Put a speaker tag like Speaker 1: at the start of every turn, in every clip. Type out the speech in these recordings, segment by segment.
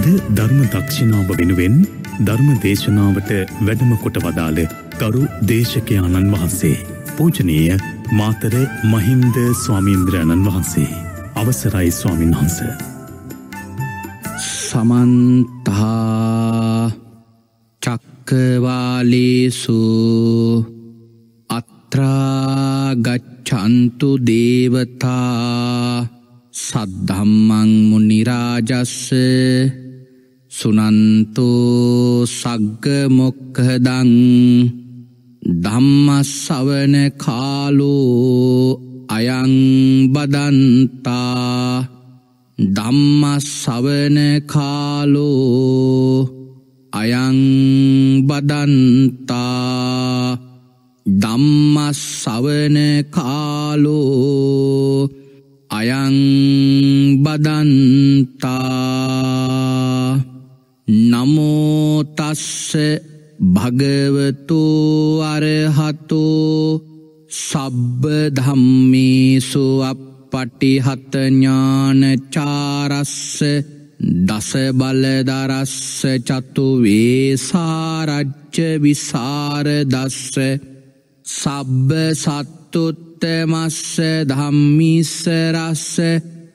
Speaker 1: අද ධර්ම දක්ෂිණාව වෙනුවෙන් ධර්ම දේශනාවට වැඩම කොට වදාළ ගරු දේශකයාණන් වහන්සේ. පූජනීය මාතර මහින්ද ස්වාමීන්ද්‍රයණන් වහන්සේ. අවසරයි ස්වාමින් වහන්ස. සමන්තා චක්කවාලේසු අත්‍රාගච්චන්තු දේවතා සද්ධම්මං මුනිරාජස්ස සුනන්තු සග්ග මොක්කහදං ධම්මස්සවන කාලෝ අයං බදන්තා ධම්මස්සවන කාලෝ අයං බදන්තා ධම්මස්සවන කාලෝ අයං බදන්තා නමෝතස්ස භගවතු අරහතෝ සබ්බ ධම්මේසු අපපටිහතඥානචාරස්ස දස බලදරස්ස චතු වේසාරච්ච විසාරදස්ස සබ්බ සත්තුත්තමස්ස ධම්මිස්සරස්ස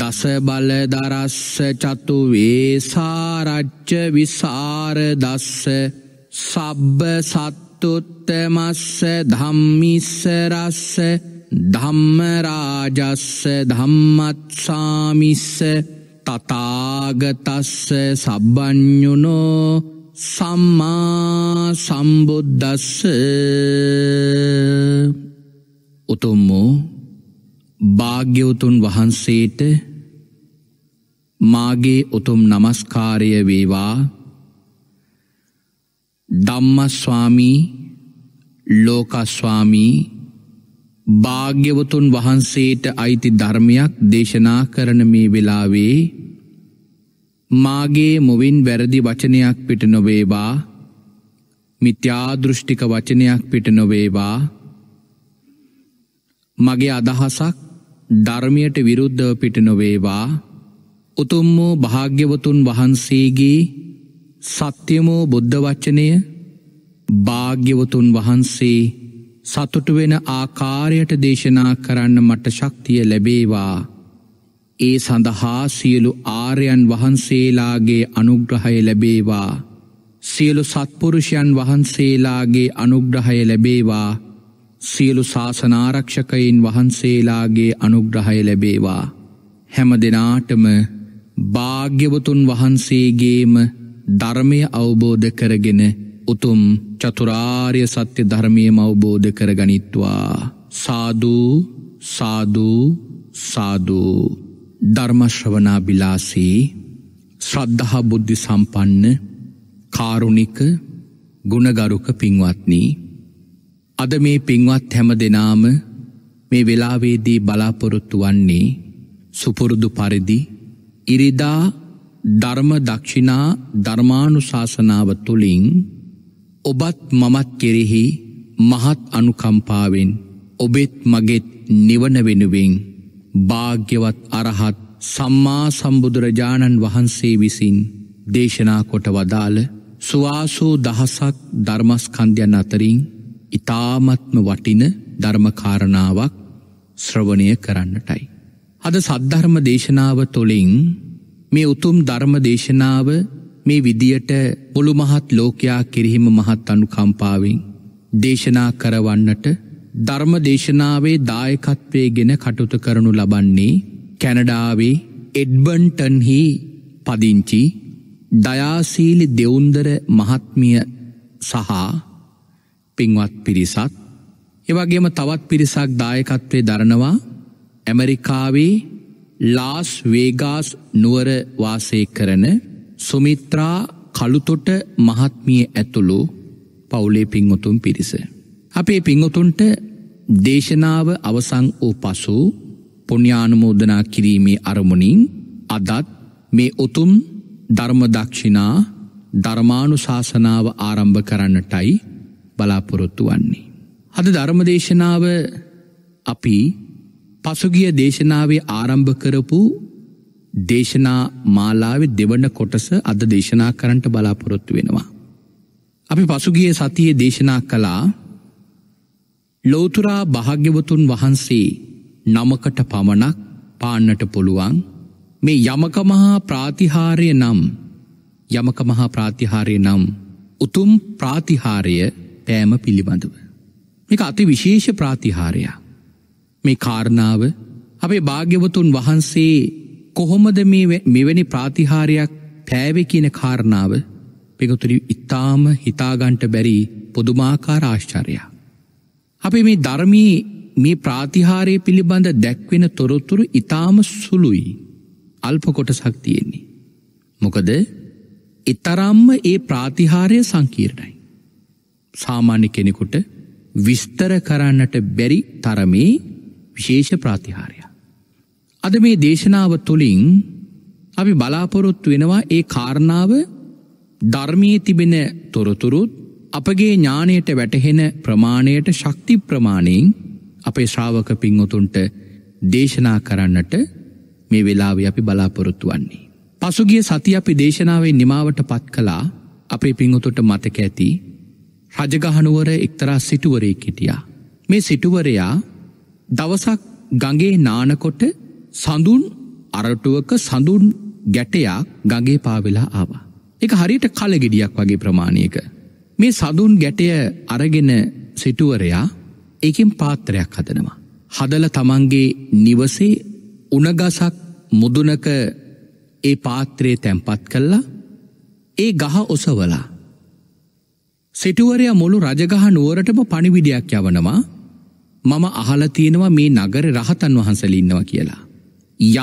Speaker 1: දස බලදරස්ස චතු වේසාරච්ච විසාර දස්ස සබ්බ සත්තුත්තමස්ස ධම්මිස්සරස්ස ධම්මරාජස්ස ධම්මත්සාමිස්ස තතාගතස්ස සබ්බ්ඥුනෝ සම්මා සම්බුද්ධස්ස උතුම්මෝ භාග්‍යවතුන් වහන්සේට මාගේ උතුම් නමස්කාරය වේවා ධම්මස්වාමී ලෝකස්වාමී භාග්‍යවතුන් වහන්සේට අයිති ධර්මයක් දේශනා කරන මේ වෙලාවේ මාගේ මුවින් වැරදි වචනයක් පිට නොවේවා මිත්‍යාදෘෂ්ටික වචනයක් පිට නොවේවා මගේ අදහසක් ධර්මයට විරුද්ධව පිට නොවේවා උතුම් වූ භාග්‍යවතුන් වහන්සේගේ සත්‍යමෝ බුද්ධ වචනය භාග්‍යවතුන් වහන්සේ සතුටු වෙන ආකාරයට දේශනා කරන්න මට ශක්තිය ලැබේවා ඒ සඳහා සියලු ආර්යන් වහන්සේලාගේ අනුග්‍රහය ලැබේවා සියලු සත්පුරුෂයන් වහන්සේලාගේ අනුග්‍රහය ලැබේවා සියලු ශාසනාරක්ෂකයින් වහන්සේලාගේ අනුග්‍රහය ලැබේවා. හැම දෙනාටම භාග්‍යවතුන් වහන්සේගේම ධර්මය අවබෝධ කරගෙන උතුම් චතුරාර්ය සත්‍ය ධර්මයම අවබෝධ කරගනිත්වා. සාධූ සාධූ සාධූ ධර්මශ්‍රවනා බිලාසී ශ්‍රද්ධහා බුද්ධි සම්පන්න කාරුණික ගුණගරුක පින්වත්නී අද මේ පින්වත් හැම දෙනාම මේ වෙලාවේදී බලාපොරොත්තු වන්නේ සුපුරුදු පරිදි ඉරිදා ධර්ම දක්ෂිනා ධර්මානු ශාසනාව තුළින් ඔබත් මමත් කෙරෙහි මහත් අනුකම්පාවෙන් ඔබෙත් මගෙත් නිවන වෙනුවෙන් භාග්‍යවත් අරහත් සම්මා සම්බුදුරජාණන් වහන්සේ විසින් දේශනා කොට වදාළ සුවාසූ දහසක් ධර්මස්කන්ධයන් අතරින් ඉතාමත්ම වටින ධර්මකාරණාවක් ශ්‍රවණය කරන්නටයි. අද සද්ධර්ම දේශනාව තුළින් මේ උතුම් ධර්ම දේශනාව මේ විදියට පොළු මහත් ලෝකයා කිරිහිම මහත් අනුකම්පාවෙන් දේශනා කරවන්නට ධර්ම දේශනාවේ දායකත්වය ගෙන කටුතු කරනු ලබන්නේ කැනඩාවේ එඩ්බන්ටන්හි පදිංචි දයාසීලි දෙවුන්දර මහත්මිය සහ පින්වත් පිරිසත් එවගේම තවත් පිරිසක් දායකත්වය දරනවා ඇමරිකාවේ ලාස් වේගාස් නුවරවාසය කරන සුමිත්‍රා කළුතොට මහත්මිය ඇතුළු පවුලේ පිංවතුන් පිරිස. අපේ පිංවතුන්ට දේශනාව අවසං වූ පසු පුුණ්‍යානුමෝදනා කිරීමේ අරමුණින් අදත් මේ උතුම් ධර්මදක්ෂිනා ධර්මානු ශාසනාව ආරම්භ කරන්නටයි බලාපොරොත්තු වන්නේ. අද ධර්මදේශනාව අපි පසුගිය දේශනාවේ ආරම්භ කරපු දේශනා මාලාවෙ දෙවන කොටස අද දේශනා කරන්නට බලාපොරොත්තු වෙනවා. අපි පසුගිය සතියේ දේශනා කළා ලෝතුරා භාග්‍යවතුන් වහන්සේ නමකට පමණක් පාන්නට පුළුවන් මේ යමකමහා ප්‍රාතිහාරය නම් යමකමහා ප්‍රාතිහාරය නම් උතුම් ප්‍රාතිහාරය පෑම පිළිබඳව. මේක අති විශේෂ ප්‍රාතිහාරයා. මේ කාරණාව අපේ භාග්‍යවතුන් වහන්සේ කොහොමද මෙවැනි ප්‍රාතිහාරයක් පෑවෙ කියන කාරණාව පෙගතුරි ඉතාම හිතාගන්ට බැරි පොදුමාකා රාශ්චරයා. අපි මේ ධර්මී මේ ප්‍රාතිහාරය පිළිබඳ දැක්වෙන තොරොත්තුරු ඉතාම සුළුයි අල්ප කොටසක් තියෙන්නේ. මොකද එතරම්ම ඒ ප්‍රාතිහාරය සංකීර්ණයි. සාමාන්‍ය කෙනෙකුට විස්තර කරන්නට බැරි තරමේ විශේෂ ප්‍රාතිහාරයක්. අද මේ දේශනාව තුළින් අපි බලාපොරොත්තු වෙනවා ඒ කාරණාව ධර්මයේ තිබෙන තොරතුරුත් අපගේ ඥානයට වැටහෙන ප්‍රමාණයට ශක්ති ප්‍රමාණයෙන් අපේ ශ්‍රාවක පින්වතුන්ට දේශනා කරන්නට මේ වෙලාවේ අපි බලාපොරොත්තු වන්නේ. පසුගිය සති අපි දේශනාවේ නිමාවට පත් කළා අපේ පින්වතුන්ට මතක ඇති රජගහනුවර එක්තරා සිටුවරේ කෙටියා. මේ සිටුවරයා දවසක් ගගේ නානකොට සඳුන් අරටුවක සඳුන් ගැටයා ගගේ පාවෙලා ආවා. එක හරිට කලගෙඩියක් වගේ ප්‍රමාණයක. මේ සඳුන් ගැටය අරගෙන සිටුවරයා ඒකින් පාත්‍රයක් හදනවා. හදල තමන්ගේ නිවසේ උනගසක් මුදුනක ඒ පාත්‍රයේ තැන්පත් කල්ලා ඒ ගහ ඔසවලා සිටුවරයා මුළු රජගහ නුවරටම පණිවිඩයක් යවනවා මම අහල තියෙනවා මේ නගර රහතන් වහන්සලින්නවා කියලා.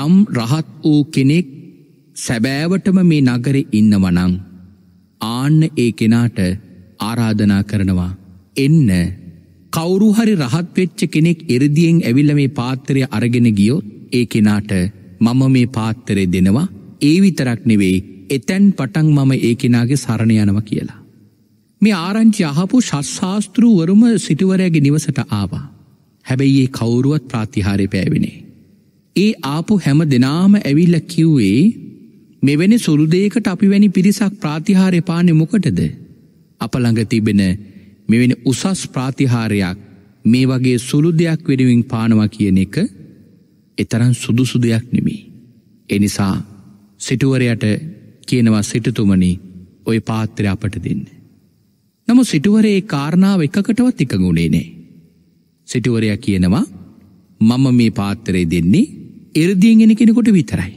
Speaker 1: යම් රහත් වූ කෙනෙක් සැබෑවටම මේ නගරෙ ඉන්නවනං. ආන්න ඒ කෙනාට ආරාධනා කරනවා. එන්න කවුරුහරි රහත්වෙච්ච කෙනෙක් එරදියෙන් ඇවිල්ල මේ පාත්තරය අරගෙන ගියෝ ඒ කෙනාට මම මේ පාත්තරය දෙනවා ඒ විතරක් නෙවෙයි එතැන් පටන් මම ඒ කෙනාගේ සරණයනව කියලා. මේ ආරංචි අහපු ශස්සාස්තෘුවරුම සිටුවරයාගේ නිවසට ආවා. හැබැයි ඒ කවුරුවත් ප්‍රාතිහාරය පෑවෙනේ. ඒ ආපු හැම දෙනාම ඇවිල්ල කිව්වේ මෙවැනි සුළුදේකට අපි වැනි පිරිසක් ප්‍රාතිහාරය පානෙ මොකටද. අප ළඟ තිබෙන මෙවැනි උසස් ප්‍රාතිහාරයක් මේ වගේ සුළු දෙයක් වෙනුවෙන් පානවා කියන එක එතරන් සුදුසු දෙයක් නෙමී. එනිසා සිටුවරයට කියනවා සිටතුමනි ඔය පාත්‍රය අපට දෙන්න. නමු සිටුවරේ කාරණාව එකකටවත් එකගුණේ නෑ. සිටුවරයා කියනවා මම මේ පාත්තරේ දෙන්නේ එරදියෙන් එෙන කෙනෙකොට විතරයි.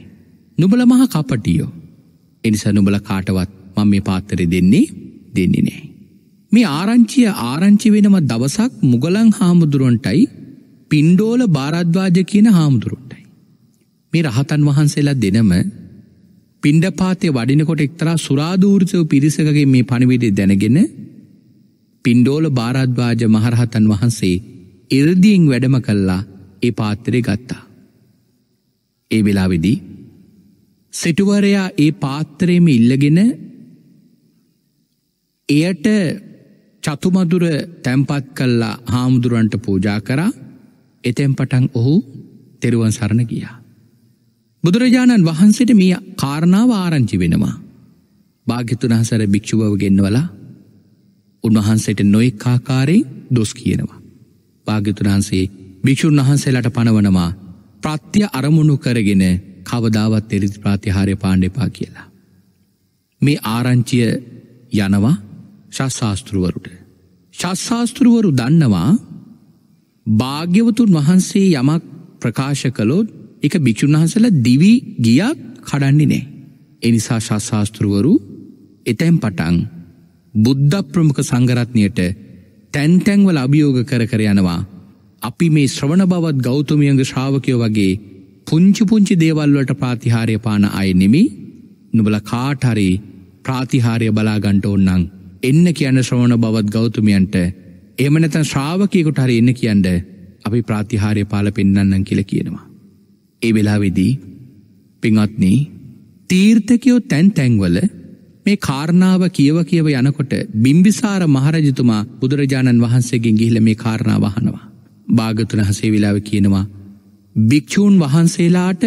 Speaker 1: නුබල මහා කපටියෝ. එනිස නුබල කාටවත් මම මේ පාත්තරේ දෙන්නේ දෙන්නේ නෑ. මේ ආරංචිය ආරංචි වෙනම දවසක් මුගලං හාමුදුරුවන්ටයි පින්ඩෝල බාරද්වාජ කියන හාමුදුරුන්ටයි. මේ රහතන් වහන්සේලා දෙනම පින්ඩ පාතය වඩිනකොට එක්තරා සුරාධූර්තයෝ පිරිසකගේ මේ පණවිඩේ දැනගෙන පින්ඩෝල භාරද්වාජ මහරහතන් වහන්සේ ඉරදියෙන් වැඩම කල්ලා ඒ පාත්තරය ගත්තා. ඒ වෙලාවෙදී සිටුවරයා ඒ පාත්තරයම ඉල්ලගෙන එයට චතුමදුර තැම්පත් කල්ලා හාමුදුරුවන්ට පූජා කරා එතැම් පටන් ඔහු තෙරුවන් සරණ ගියා. බුදුරජාණන් වහන්සට මේ කාරණාව ආරංචි වෙනවා. භාගිතුනහසර භික්‍ෂුවව ගෙන්වලා උන්වහන්සේට නොයෙක්කාකාරයෙන් දොස් කියනවා. භාග්‍යතුරහන්සේ භික්‍ෂූන් වහන්සේලට පණවනවා ප්‍රත්‍ය අරමුණු කරගෙන කවදාවත් එරිදි ප්‍රාතිහාරය පාණ්ඩ එපා කියලා. මේ ආරංචිය යනවා ශස්සාස්තෘුවරුට. ශස්සාස්තෘුවරු දන්නවා භාග්‍යවතුන් වහන්සේ යමක් ප්‍රකාශ කළොත් එක භික්‍ෂූන් වහන්සල දිවී ගියත් කඩන්නේ නෑ. එනිසා ශස්සාස්තෘුවරු එතැම් පටන් බුද්ධ ප්‍රමුඛ සංගරත්නයට තැන්තැන්වල අභියෝග කර කර යනවා. අපි මේ ශ්‍රවණ බවත් ගෞතමියංග ශ්‍රාවකයෝ වගේ පුංචි පුංචි දේවල්වලට ප්‍රාතිහාරය පාන අය නෙමි නුබල කාටහරි ප්‍රාතිහාරය බලාගන්ට ඔන්නං එන්න කියන්න ශ්‍රවණ බවත් ගෞතමියන්ට එමනතන් ශ්‍රාවකයකුට හරි එන්න කියන්ට අපි ප්‍රාතිහාරය පාල පෙන්න්නන්න කියල කියනවා. ඒ වෙලා වෙදී පිංවත්නී තීර්ථකයෝ තැන් තැන්වල මේ කාරණාව කියව කියව යනකොට බිම්බිසාර මහරජතුමා බුදුරජාණන් වහන්සේගෙන් ගිහිල මේ කාරණාව වහනවා. භාගතුන හසේ වෙලාව කියනවා. භික්‍ෂූන් වහන්සේලාට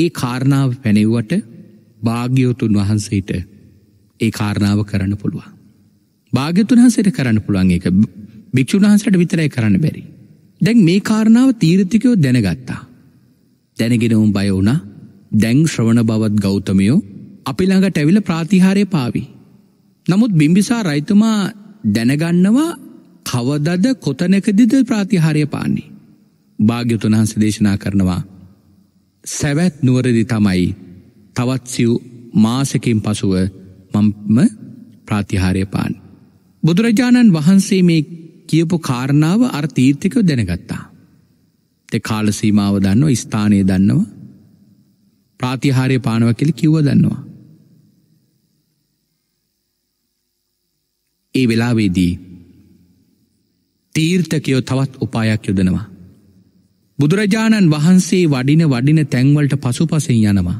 Speaker 1: ඒ කාරණාව පැනෙව්වට භාග්‍යවතුන් වහන්සේට ඒ කාරණාව කරන්න පුළුවන්. භාග්‍යතුන් හසට කරන්න පුළුවන් එක භික්‍ෂූන් වහන්සට විතරයි කරන්න බැරි. දැන් මේ කාරණාව තීරතිකයෝ දැනගත්තා. දැනගෙනවුම් බයවුනා දැං ශ්‍රවණ බවත් ගෞතමයෝ අපි ළඟට ඇවිල ප්‍රාතිහාරය පාවි. නමුත් බිම්බිසා රයිතුමා දැනගන්නවා කවදද කොතනකදිද ප්‍රාතිහාරය පාන්නේ. භාග්‍යතුන් වහන්ස දේශනා කරනවා. සැවැත් නුවරදි තමයි තවත් සිව් මාසකින් පසුව මම්ම ප්‍රාතිහාරය පාන්. බුදුරජාණන් වහන්සේ මේ කියපු කාරණාව අර්තීර්ථකව දැනගත්තා. තෙ කාල සීමාව දන්නව ස්ථානය දන්නවා ප්‍රාතිහාරය පානව කෙළි කිව්ව දන්නවා. ඒ වෙලාවේදී තීර්ථකයෝ තවත් උපායක් යොදනවා. බුදුරජාණන් වහන්සේ වඩින වඩින තැන්වලට පසු පසෙන් යනවා.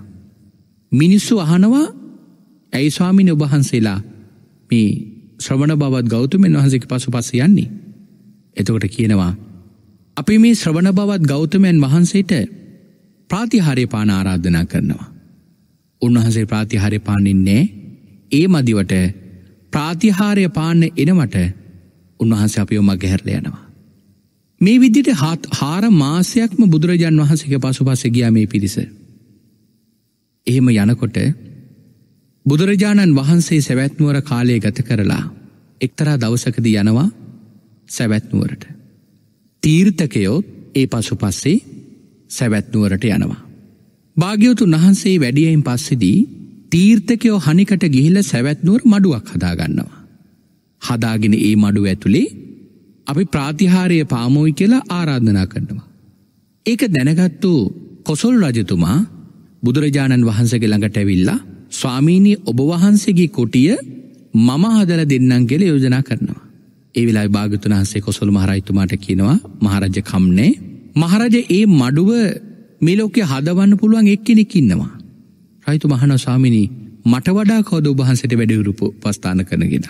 Speaker 1: මිනිස්සු අහනවා ඇයිස්වාමින ඔබහන්සේලා මේ ශ්‍රවණ බවත් ගෞතමෙන් වහන්සේක පසු පස යන්නේ. එතකොට කියනවා. අපි මේ ශ්‍රවණ බවත් ගෞතමයන් වහන්සේට ප්‍රාතිහාරය පාන ආරාධනා කරනවා. උන්වහන්සේ ප්‍රාතිහාරය පානින්නේ ඒ මදිවට ප්‍රාතිහාරය පාන්න එනවට උන්වහන්ස අපියෝ මග හැරල යනවා. මේ විදිට හත් හාර මාසයක්ම බුදුරජන් වහන්සක පසු පස ගියා මේ පිරිස. එහෙම යනකොට බුදුරජාණන් වහන්සේ සැවැත්නුවර කාලය ගත කරලා එක්තරා දවසකද යනවා සැවැත්නුවරට. තීර්ථකයෝ ඒ පසු පස්සේ සැවැත්නුවරට යනවා. භාග්‍යවතුන් වහන්සේ වැඩියයින් පස්සෙදී තීර්ථකයෝ හනිකට ගිහිල සැවැත්නුවර මඩුවක් හදාගන්නවා. හදාගෙන ඒ මඩුව ඇතුළේ අපි ප්‍රාතිහාරය පාමෝයි කියලා ආරාධනා කරනවා. ඒක දැනගත්තු කොසොල් රජතුමා බුදුරජාණන් වහන්සගේ ළඟට ඇවිල්ලා ස්වාමීණී ඔබ වහන්සේගේ කොටිය මම හදල දෙන්නම් කෙල යෝජනා කරනවා. ඒ වෙලා භාගතුන් වහන්සේ කොසොල් මහරයිතුමාට කියනවා මහරජ කම්නේ මහරජ ඒ මඩුව මෙලෝකෙ හදවන්න පුළුවන් එක්කෙනෙක් ඉන්නවා. රයිතු මහන ස්වාමිණී මට වඩා කෝද ඔබහන්සට වැඩවුරුපු පස්ථාන කරනගෙන.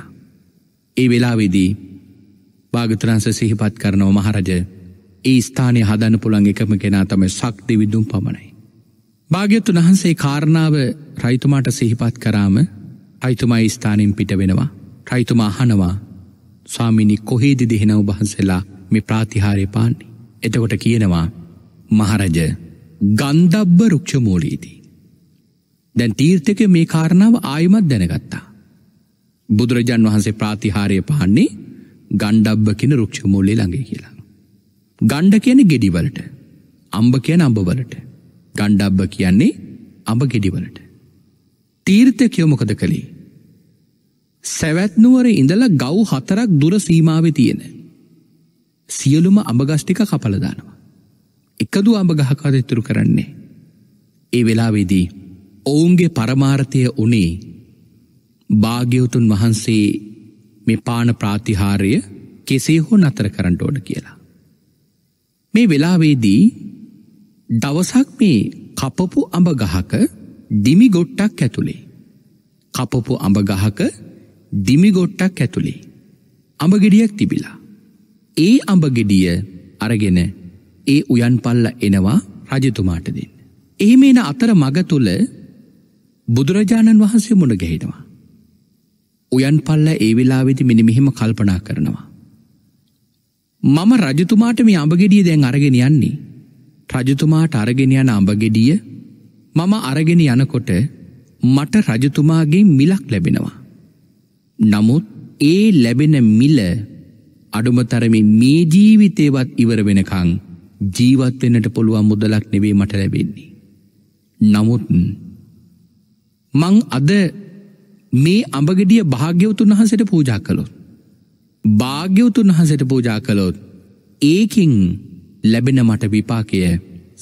Speaker 1: ඒ වෙලාවෙදී භාගතරන්ස සිහිපත් කරනව මහරජ ඒ ස්ථානය හදන පුළන් එකම කෙනා තම සක්ති විදුම් පමණයි. භාග්‍යත්තු වහන්සේ කාරණාව රයිතුමාට සිහිපත් කරාම අයිතුමා ස්ථානින් පිට වෙනවා රයිතුමා හනවා ස්වාමිනි කොහේදි දෙහෙන උබහන්සෙලා මේ ප්‍රාතිහාරය පාන්නේ. එතකොට කියනවා මහරජ ගන්දබ්බ රුක්ෂමූලීදී. දැන් තීර්ථක මේ කාරණාව ආයුමත් දැනගත්තා. බුදුරජන් වහන්සේ ප්‍රාතිහාරය පහන්නේ ගණ්ඩබ්බ කෙන රුක්ෂ මූලේ ළඟේ කියලා. ගණ්ඩ කියන ගෙඩිවලට අම්බ කියන අඹවලට ගණ්ඩබ්බ කියන්නේ අඹ ගෙඩිවලට. තීර්ථකයෝ මොකද කළේ. සැවැත්නුවර ඉඳල ගව් හතරක් දුර සීමාවේ තියෙන. සියලුම අඹගස්්ටික කපලදානවා. එකදු අඹගහකාද ඉතුරු කරන්නේ. ඒ වෙලාවේදී ඔවුන්ගේ පරමාර්ථය වනේ භාග්‍යවතුන් වහන්සේ මේ පාන ප්‍රාතිහාරය කෙසේ හෝ නතර කරන්නට ඕන කියලා. මේ වෙලාවේදී දවසක් මේ කපපු අඹ ගහක දිමිගොට්ටක් ඇතුළේ. කපපු අඹ ගහක දිමිගොට්ටක් ඇතුළේ. අඹගෙඩියක් තිබිලා. ඒ අඹගෙඩිය අරගෙන ඒ උයන්පල්ල එනවා රජතුමාට දෙන්න. එහෙම එන අතර මග තුළ බුදුරජාණන් වහන්සේ මුණ ගැහෙනවා. උයන් පල්ල ඒ වෙලාවෙදි මිනිමිහෙම කල්පනා කරනවා. මම රජතුමාට මේ අඹගෙඩිය දැන් අරගෙන යන්නේ. රජතුමාට අරගෙන යන අඹගෙඩිය මම අරගෙන යනකොට මට රජතුමාගේ මිලක් ලැබෙනවා. නමුත් ඒ ලැබෙන මිල අඩුමතරමේ මේ ජීවිතේවත් ඉවර වෙනකං ජීවත් වෙන්නට පුළුවන් මුදලක් නෙවේ මට ලැබෙන්නේ. නමුත් මං අද මේ අඹගෙඩිය භාග්‍යවතුන් වහන්සට පූජා කළොත්. භාග්‍යවතුන් වහන්සට පූජා කළොත් ඒකින් ලැබෙන මට විපාකය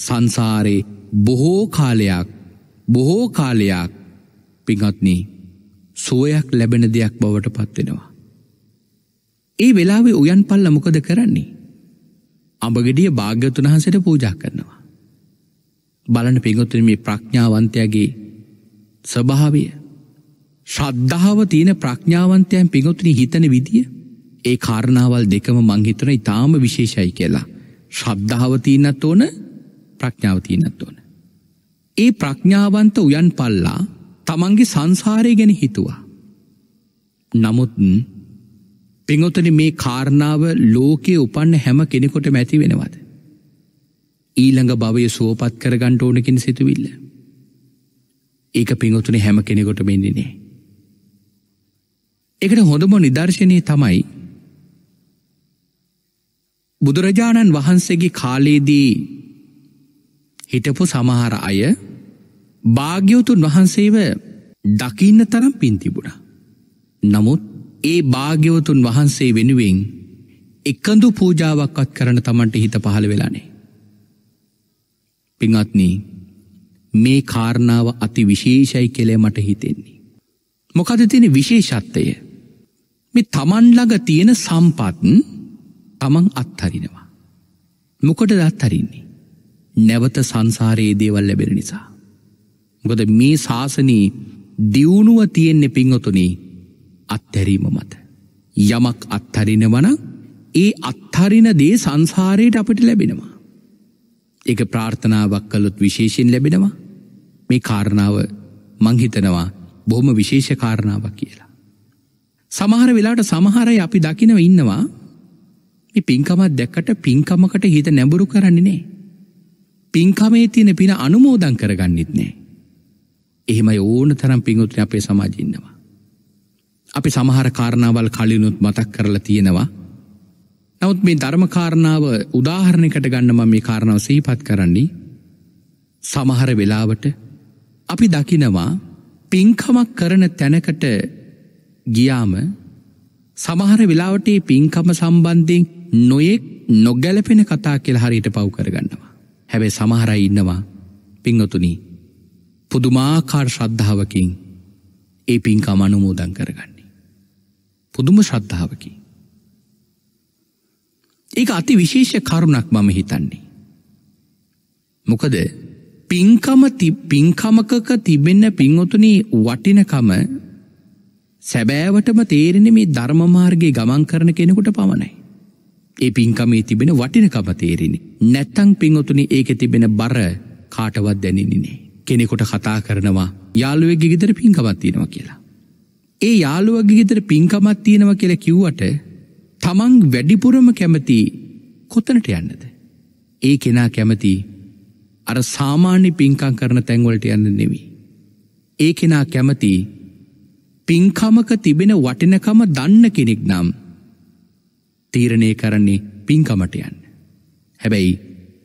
Speaker 1: සංසාරේ බොහෝ කාලයක් බොහෝ කාලයක් පිඟත්නී සුවයක් ලැබෙන දෙයක් බවට පත්වෙනවා. ඒ වෙලාවේ උයන් පල්ල මොකද කරන්නේ. අඹගෙඩිය භාග්‍යතුන් වහන්සට පූජා කරනවා. බලන පිගොතුන මේ ප්‍රඥාවන්තයගේ ස්වභාවය ශ්‍රද්ධාව තියෙන ප්‍රඥාවන්තයන් පිඟොතුනි හිතන විදිිය ඒ කාරණාවල් දෙකම මංහිතන ඉතාම විශේෂයි කියලා. ශ්‍රද්ධාවතිීනත් ඕන ප්‍රඥාවතිීනත් ඕන. ඒ ප්‍රඥාවන්ත උයන් පල්ලා තමන්ගේ සංසාරය ගැන හිතුවා. නමුත් පිංගොතන මේ කාරණාව ලෝකය උපන්න හැම කෙනෙකොට මැති වෙනවද. ඊළඟ භවය සුවපත් කරගන්ට ඕනකින් සිතුවිල්ලා. ඒක පිංහතුනේ හැම කෙනෙකොට බෙන්දිනේ. එකට හොඳම නිදර්ශනය තමයි බුදුරජාණන් වහන්සේගේ කාලයේදී හිටපු සමහර අය භාග්‍යවතුන් වහන්සේව දකින්න තරම් පින්තිබුණ. නමුත් ඒ භාග්‍යවතුන් වහන්සේ වෙනුවෙන් එකඳු පූජාවක්වත් කරන තමන්ට හිත පහළ වෙලානේ. පිංහත්නී මේ කාරණාව අති විශේෂයි කෙළේ මට හිතෙන්නේ. මොකද තියෙන විශේෂත්වය මේ තමන්ලඟ තියෙන සම්පත්න් තමන් අත්හරිනවා. මොකට දත්හරින්නේ. නැවත සංසාරයේ දේවල් ලැබෙන නිසා. ගොද මේ ශාසනී දියුණුව තියෙන්නේ පිංහතුනේ අත්හැරීම මත. යමක් අත්හරිනවන ඒ අත්හරින දේ සංසාරයට අපට ලැබෙනවා. එක ප්‍රාර්ථනාවක් කළොත් විශේෂයෙන් ලැබෙනවා මේ කාරණාව මංහිතනවා බොහොම විශේෂ කාරණාවක් කියලා. සමහර වෙලාට සමහරයි අපි දකිනව ඉන්නවා පින්කමත් දැක්කට පින්කමකට හිත නැඹුරු කරන්නේනේ. පින්කමේ තියෙන පින අනුමෝදන් කරගන්නෙත් නෑ. එහෙමයි ඕන තරම් පින්වත්නි අපේ සමාජෙ ඉන්නවා. අපි සමහර කාරණාවල් කලිනුත් මතක් කරලා තියෙනවා. නවත් මේ ධර්මකාරණාව උදාහරණකට ගන්නම මේ කාරණාව සීපත් කරන්නේ සමහර වෙලාවට අපි දකිනවා පින්කමක් කරන තැනකට ගියාම සමහර වෙලාවට පින්කම සම්බන්ධයෙන් නොයෙක් නොගැලපෙන කතා කෙල් හරියට පව් කරගන්නවා. හැබැ සමහරයි ඉන්නවා පිංහතුනී පුදුමාකාර් ශ්‍රද්ධාවකින් ඒ පින්කම අනුමෝදන් කරගන්නේ. පුදුම ශ්‍රද්ධාවකින්. එක අති විශේෂ කරුණක් මම හිතන්නේ. මොකද පින්කම පින්කමකක තිබෙන්න පින්වතුනි වටිනකම සැබෑවටම තේරෙන මේ ධර්මමාර්ගයේ ගමන් කරන කෙනෙකුට පමණයි. ඒ පින්කමේ තිබෙන වටිනකම තේරෙන්නේ. නැත්තං පින්වතුනි ඒකේ තිබෙන බර කාටවත් දැනෙන්නේ නෑ. කෙනෙකුට කතා කරනවා යාළුවෙක්ගේ ගෙදර පින්කමක් තියෙනවා කියලා. ඒ යාළුවගේ ගෙදර පින්කමක් තියෙනවා කියලා කිව්වට තමන් වැඩිපුරම කැමති කොතනට යන්නද. ඒ කෙනා කැමති අර සාමාන්‍ය පින්කං කරන තැන්වලට යන්න නෙවී. ඒ කෙනා කැමති පින්කමක තිබෙන වටිනකම දන්න කෙනෙක් නම් තීරණය කරන්නේ පින්කමට යන්න. හැබැයි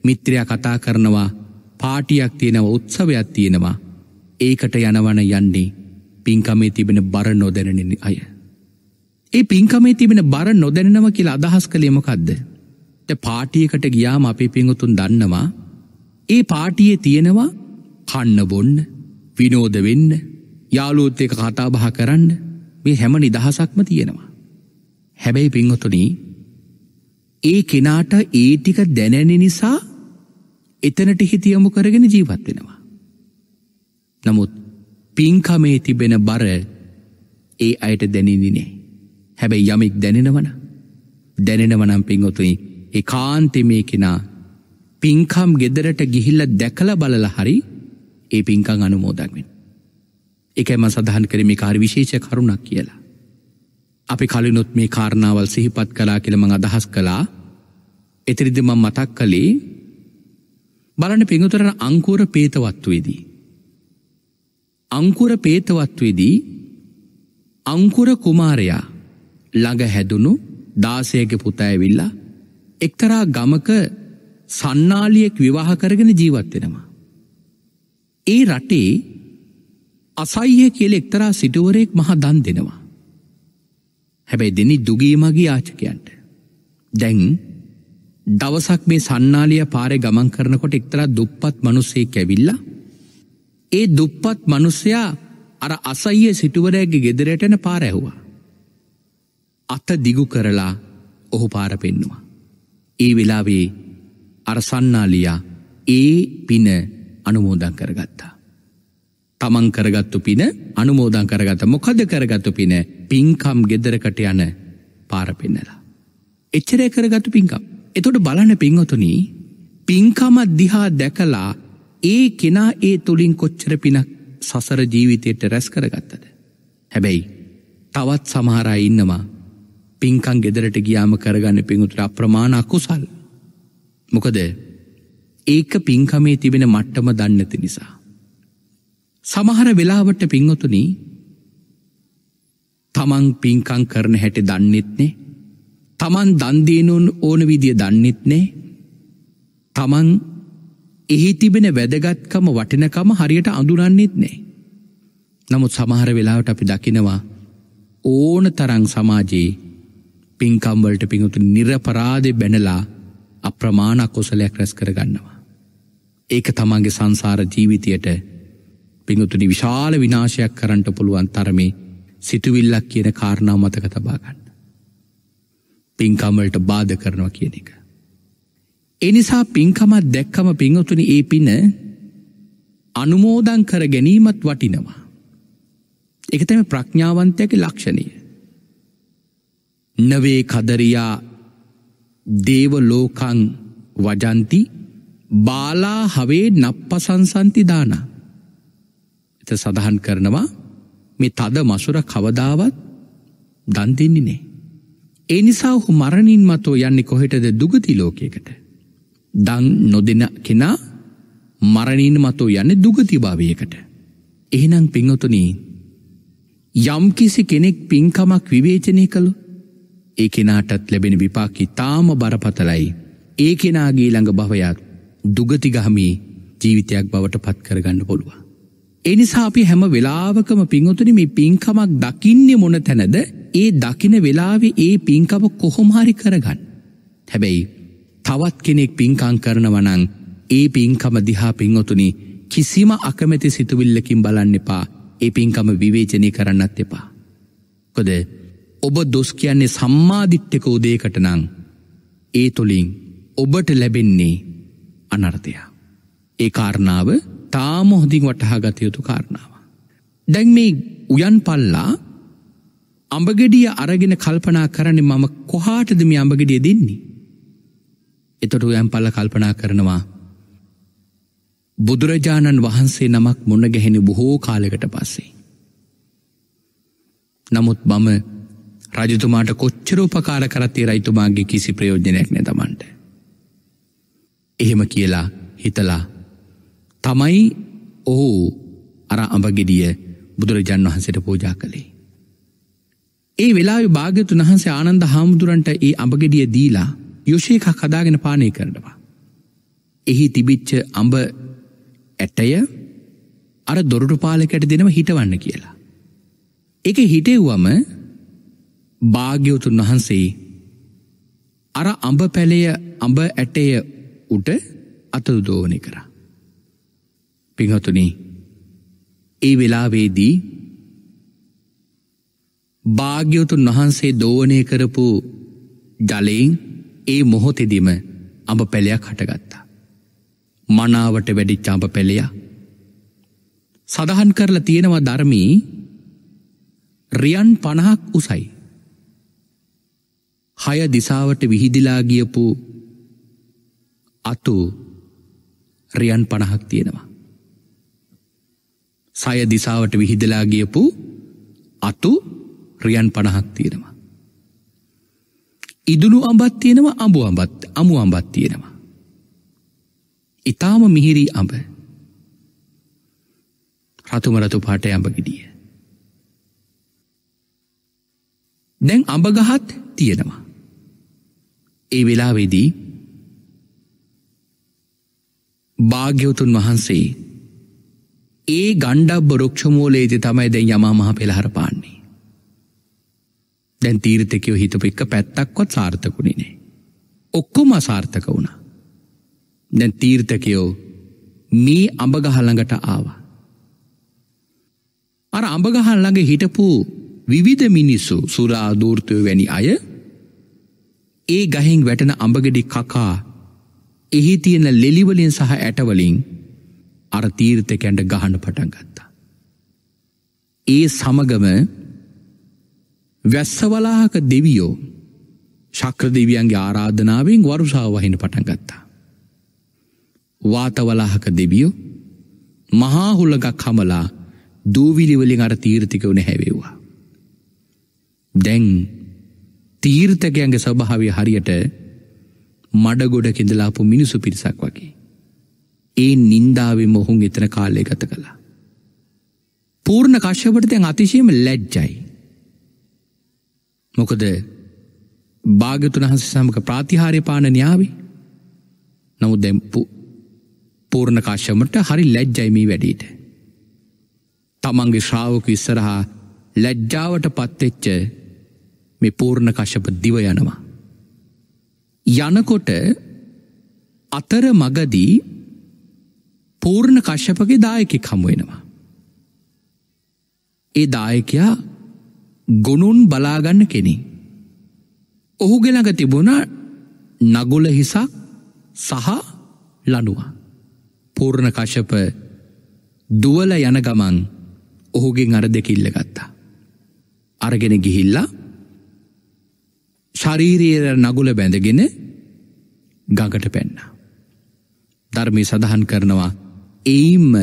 Speaker 1: මිත්‍රයා කතා කරනවා පාටියක් තියෙනව උත්සවයක් තියෙනවා ඒකට යනවන යන්නේ පින්කමේ තිබෙන බර නොදැනෙන අය. ඒ පින්කමේ තිබෙන බර නොදැනව කියලා අදහස් කළේමකක්ද. ට පාටියකට ගියාම අපේ පිංගුතුන් දන්නවා. ඒ පාටියේ තියෙනවා කන්න බොන්න විනෝද වෙන්න යාලෝත් එක කතාබහ කරන්න මේ හැම නිදහසක්ම තියෙනවා. හැබැයි පිංහොතුනී ඒ කෙනාට ඒ ටික දැනැන නිසා එතනට හිතියමු කරගෙන ජීවත් වෙනවා. නමුත් පින්කමේ තිබෙන බර ඒ අයට දැනිනිනේ. හැබැයි යමෙක් දැනෙනවන දැනෙනවනම් පින්වතුයි ඒ කාන්තෙමේ කෙනා පින්කම් ගෙදරට ගිහිල්ල දැකල බලල හරි ඒ පින්කං අනුමෝදක්වෙන්. එකම සඳහන් කරමේ කාර විශේෂ කරුණක් කියලා. අපි කලිනුත් මේ කාරණාවල් සිහිපත් කලා කියලම අදහස් කළා එතිරිදිම මතක් කළේ බලන පිඟුතරන අංකූර පේතවත්වේදී. අංකුර පේතවත්වේදී අංකුර කුමාරයා ළඟ හැදුණු දාසයක පුතෑවිල්ලා එක්තරා ගමක සන්නාලියෙක් විවාහ කරගෙන ජීවත් වෙනවා. ඒ රටේ අසයිය කියල එක්තරා සිටුවරයෙක් මහ දන් දෙනවා. හැබැයි දෙනි දුගීමගේ ආචකයන්ට. දැන් දවසක් මේ සන්නාලිය පාරය ගමන් කරනකොට එක්තරා දුප්පත් මනුස්සේ කැවිල්ල ඒ දුප්පත් මනුස්සයා අර අසයිය සිටුවරයගේ ගෙදරටන පාරැහවා. අත දිගු කරලා ඔහු පාර පෙන්නවා. ඒ වෙලාවේ අරසන්නාලියා ඒ පින අනුමෝදන් කරගත්තා. තමන් කරගත්තු පින අනුමෝදන් කරගත මොකද කරගත්තු පින පින්කම් ගෙදරකට යන පාරපෙන්නලා. එච්චරය කරගත්තු පින්කම්. එතොට බලන පින්වතුනී පින්කමත් දිහා දැකලා ඒ කෙනා ඒ තුළින් කොච්චර පිනක් සසර ජීවිතයට රැස් කරගත්තද. හැබැයි තවත් සමහරා ඉන්නවා පින්කං ගෙදරට ගියාම කරගන්න පින්ුතුර අප්‍රමාණ අකුසල්. මොකද ඒක පින්කමේ තිබෙන මට්ටම දන්නති නිසා. සමහර වෙලාවට පින්වතුන තමන් පින්කං කරන හැට දන්නෙත්නේ තමන් දන්දීනුන් ඕන විදිය දන්නෙත්නේ තමන් එහි තිබෙන වැදගත්කම වටිනකම හරියට අඳුරන්නෙත්නේ. නමුත් සමහර වෙලාවට අපි දකිනවා ඕන තරං සමාජයේ පින්කම්වලට පිඟුතු නිරපරාදෙ බැනලා අප්‍රමාණ කොසලයක් රැස් කරගන්නවා. ඒක තමන්ගේ සංසාර ජීවිතයට පිඟුතුනි විශාල විනාශයක් කරන්නට පුළුවන් තරමේ සිතුවිල්ලක් කියන කාරණා මතක තබාගන්න. පින්කම්වලට බාධ කරනවා කියන එක. එනිසා පින්කමත් දැක්කම පිංහතුනි ඒ පින අනුමෝදං කර ගැනීමත් වටිනවා. එකතම ප්‍රඥාවන්තයක ලක්ෂණය. නවේ කදරයා දේවලෝකං වජන්ති බාලා හවේ නප්පසංසන්ති දාන. එත සඳහන් කරනවා මේ තද මසුර කවදාවත් දන්තින්නේ නේ. ඒ නිසා ඔහු මරණින් මතෝ යන්නේ කොහෙටද දුගති ලෝකයකට. දං නොදෙන කෙනා මරණින් මතෝ යන්නේ දුගති භාවයකට. එහෙනම් පින්වතුනි යම්කිසි කෙනෙක් පින්කමක් විවේචනය කළොත් ඒ කෙනාටත් ලැබෙන විපාකි තාම බරපතලයි. ඒ කෙනාගේ ළඟ භවයක් දුගතිගහමී ජීවිතයක් බවට පත්කරගන්න පොළුව. එනිසා අපි හැම වෙලාවකම පිංහතුනම පින්කමක් දකින්නේ මොන තැනද ඒ දකින වෙලාවෙ ඒ පින්කම කොහොමහරි කරගන්න. හැබැයි තවත් කෙනෙක් පින්කං කරනවනං ඒ පින්කම දිහා පිංහොතුනි කිසිම අකමැති සිතුවිල්ලකින් බලන්න එපා ඒ පින්කම විවේචනය කරන්නත් එපා. කොද ඔබ දොස් කියන්නේ සම්මාධිට්්‍යක උදේකටනං ඒ තුළින් ඔබට ලැබෙන්නේ අනර්ථයා. ඒ කාරණාව තාම හොඳින් වටහාගතයුතු කාරණාව. දැන් මේ උයන් පල්ලා අඹගෙඩිය අරගෙන කල්පනා කරන මම කොහාටද මේ අඹගෙඩිය දෙන්නේ. එතොට යම් පල්ල කල්පනා කරනවා. බුදුරජාණන් වහන්සේ නමක් මොන ගැහෙන බොහෝ කාලෙකට පස්සේ. නමුත් මම රජතුමාට කොච්චරෝපකාර කරත්තේ රයිතුමාගේ කිසි ප්‍රයෝජනයක් නැතමන්ට. එහෙම කියලා හිතලා තමයි ඔහු අර අඹගෙඩිය බුදුරජන් වහන්සට පෝජා කළේ. ඒ වෙලා භාගතු වහන්සේ ආනන්ද හාමුදුරන්ට ඒ අඹගෙඩිය දීලා යුෂේක කදාගෙන පානය කරනවා. එහි තිබිච්ච අඹ ඇටය අර දොරටු පාලකට දෙනව හිටවන්න කියලා. එක හිටෙව්වම භාග්‍යවතුන් වහන්සේ අර අඹ පැළය අඹ ඇටය උට අතදුදෝනය කරා. පිංහතුනි ඒ වෙලාවේදී භාග්‍යවතුන් වහන්සේ දෝනය කරපු ජලයෙන් ඒ මොහොතෙදිම අඹ පැළයක් හටගත්තා. මනාවට වැඩිච්ච අඹ පැළයා. සඳහන් කරලා තියෙනවා ධර්මී රියන් පණහක් උසයි. හය දිසාවට විහිදිලා ගියපු අතු රියන් පණහක් තියෙනවා. සය දිසාවට විහිදලා ගියපු අතු රියන් පණහක් තියෙනවා. ඉදුණු අඹත් තියෙනවා අඹු අඹත් අමු අඹත් තියෙනවා. ඉතාම මිහිරි අඹ. රතුමරතු පාට අඹ ගෙඩිය. දැන් අඹගහත් තියෙනවා. ඒ වෙලාවේදී භාග්‍යවතුන් වහන්සේ ඒ ගණ්ඩක් බොරොක්ෂමූලේද තමයි දැන් යමා මහ පෙළහර පාන්නේ. දැන් තීර්ථකයෝ හිතපු එක පැත්තක්වත් සාර්ථකුණේ නෑ. ඔක්කොම අසාර්ථක වුණා. දැන් තීර්ථකයෝ මේ අඹගහළඟට ආවා. අර අඹගහල්ළඟ හිටපු විවිධ මිනිස්සු සුරා දූර්තය වැනි අය ඒ ගහෙන් වැටන අඹගෙඩි කකා එහි තියෙන ලෙලිවලින් සහ ඇටවලින් අර තීර්ථකැන්ඩ ගහන පටන් ගත්තා. ඒ සමගම වැස්සවලාහක දෙවියෝ ශක්‍ර දෙවියන්ගේ ආරාධනාවෙන් වරුසාාව වහින පටන් ගත්තා. වාතවලාහක දෙවියෝ මහාහුලගක් හමලා දූවිලිවලින් අර තීර්ථික වන හැවේවා. දැන් තීර්ථකයන්ගේ ස්වභාවය හරියට මඩගොඩ කෙඳලාපු මිනිසු පිරිසක් වගේ. ඒ නින්දාවේ මොහුන් එතන කාලය ගත කළා. පූර්ණ කශ්‍යපට තැන් අතිශයම ලැජ්ජයි. මොකද භාගතුන හස සමක ප්‍රාතිහාරය පාන න්‍යාවේ නමු දැම්පු පූර්ණ කාශ්‍යමට හරි ලැජ්ජයිමී වැඩීට. තමන්ගේ ශ්‍රාවක ඉස්සරහා ලැජ්ජාවට පත්වෙච්ච මේ පූර්ණ කශ්‍යප දිව යනවා. යනකොට අතර මගදී පූර්ණ කශ්‍යපගේ දායකෙක් හමුවෙනවා. ඒ දායකයා ගොනුන් බලාගන්න කෙනෙ. ඔහු ගෙළඟ තිබුණ නගුල හිසක් සහ ලනුවා. පූර්ණ කශප දුවල යන ගමන් ඔහුගෙන් අර දෙකිල්ල ගත්තා. අරගෙන ගිහිල්ලා ශරීරයේ නගුල බැඳගෙන ගඟට පැන්න. ධර්මය සඳහන් කරනවා එයිම්ම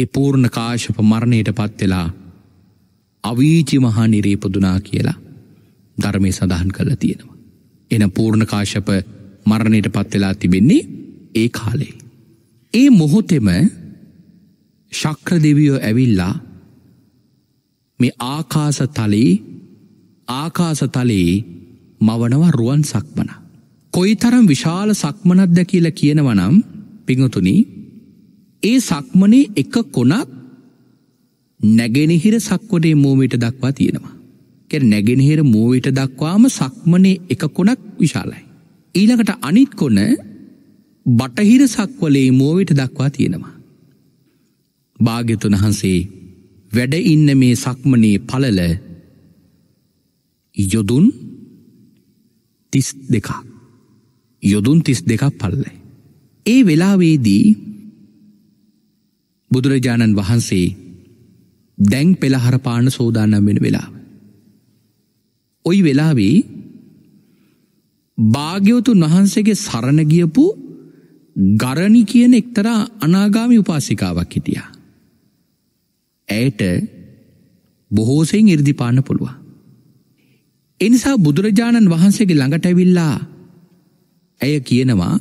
Speaker 1: ඒ පූර්ණ කාශප මරණයට පත්වෙලා අවීචි මහා නිරේපදුනා කියලා ධර්මය සඳහන් කළ තියෙනවා. එන පූර්ණ කාශප මරණයට පත්වෙලා තිබෙන්නේ ඒ කාලේ. ඒ මොහොතෙම ශක්‍ර දෙවියෝ ඇවිල්ලා මේ ආකාස තලේ ආකාසතලයේ මවනවා රුවන් සක්මන. කොයි තරම් විශාල සක්මනත් ද කියල කියනවනම් පිංහතුනි ඒ සක්මනේ එක කොනක් නැගෙනහිර සක්වටේ මූමට දක්වා තියෙනවා. කෙ නැගෙනහිර මූවිට දක්වාම සක්මනේ එක කොනක් විශාලයි. ඊළඟට අනිත් කොන බටහිර සක්වලේ මෝවිට දක්වා තියෙනවා. භාග්‍යතුන් වහන්සේ වැඩ ඉන්න මේ සක්මනේ පලල යොදුන් තිස් දෙකක් යොදුන් තිස් දෙකක් පල්ලයි. ඒ වෙලාවේදී බුදුරජාණන් වහන්සේ දැන් පෙළහරපාන සෝදානම් වෙන වෙලාව. ඔයි වෙලාවේ භාග්‍යවතුන් වහන්සේගේ සරණ ගියපු ගරණි කියන එක්තරා අනාගාමි උපාසිකාවක් හිටියා. ඇයට බොහෝසයෙන් ඉර්දිපාන්න පුළුවන්. එනිසා බුදුරජාණන් වහන්සේගේ ළඟට ඇවිල්ලා ඇය කියනවා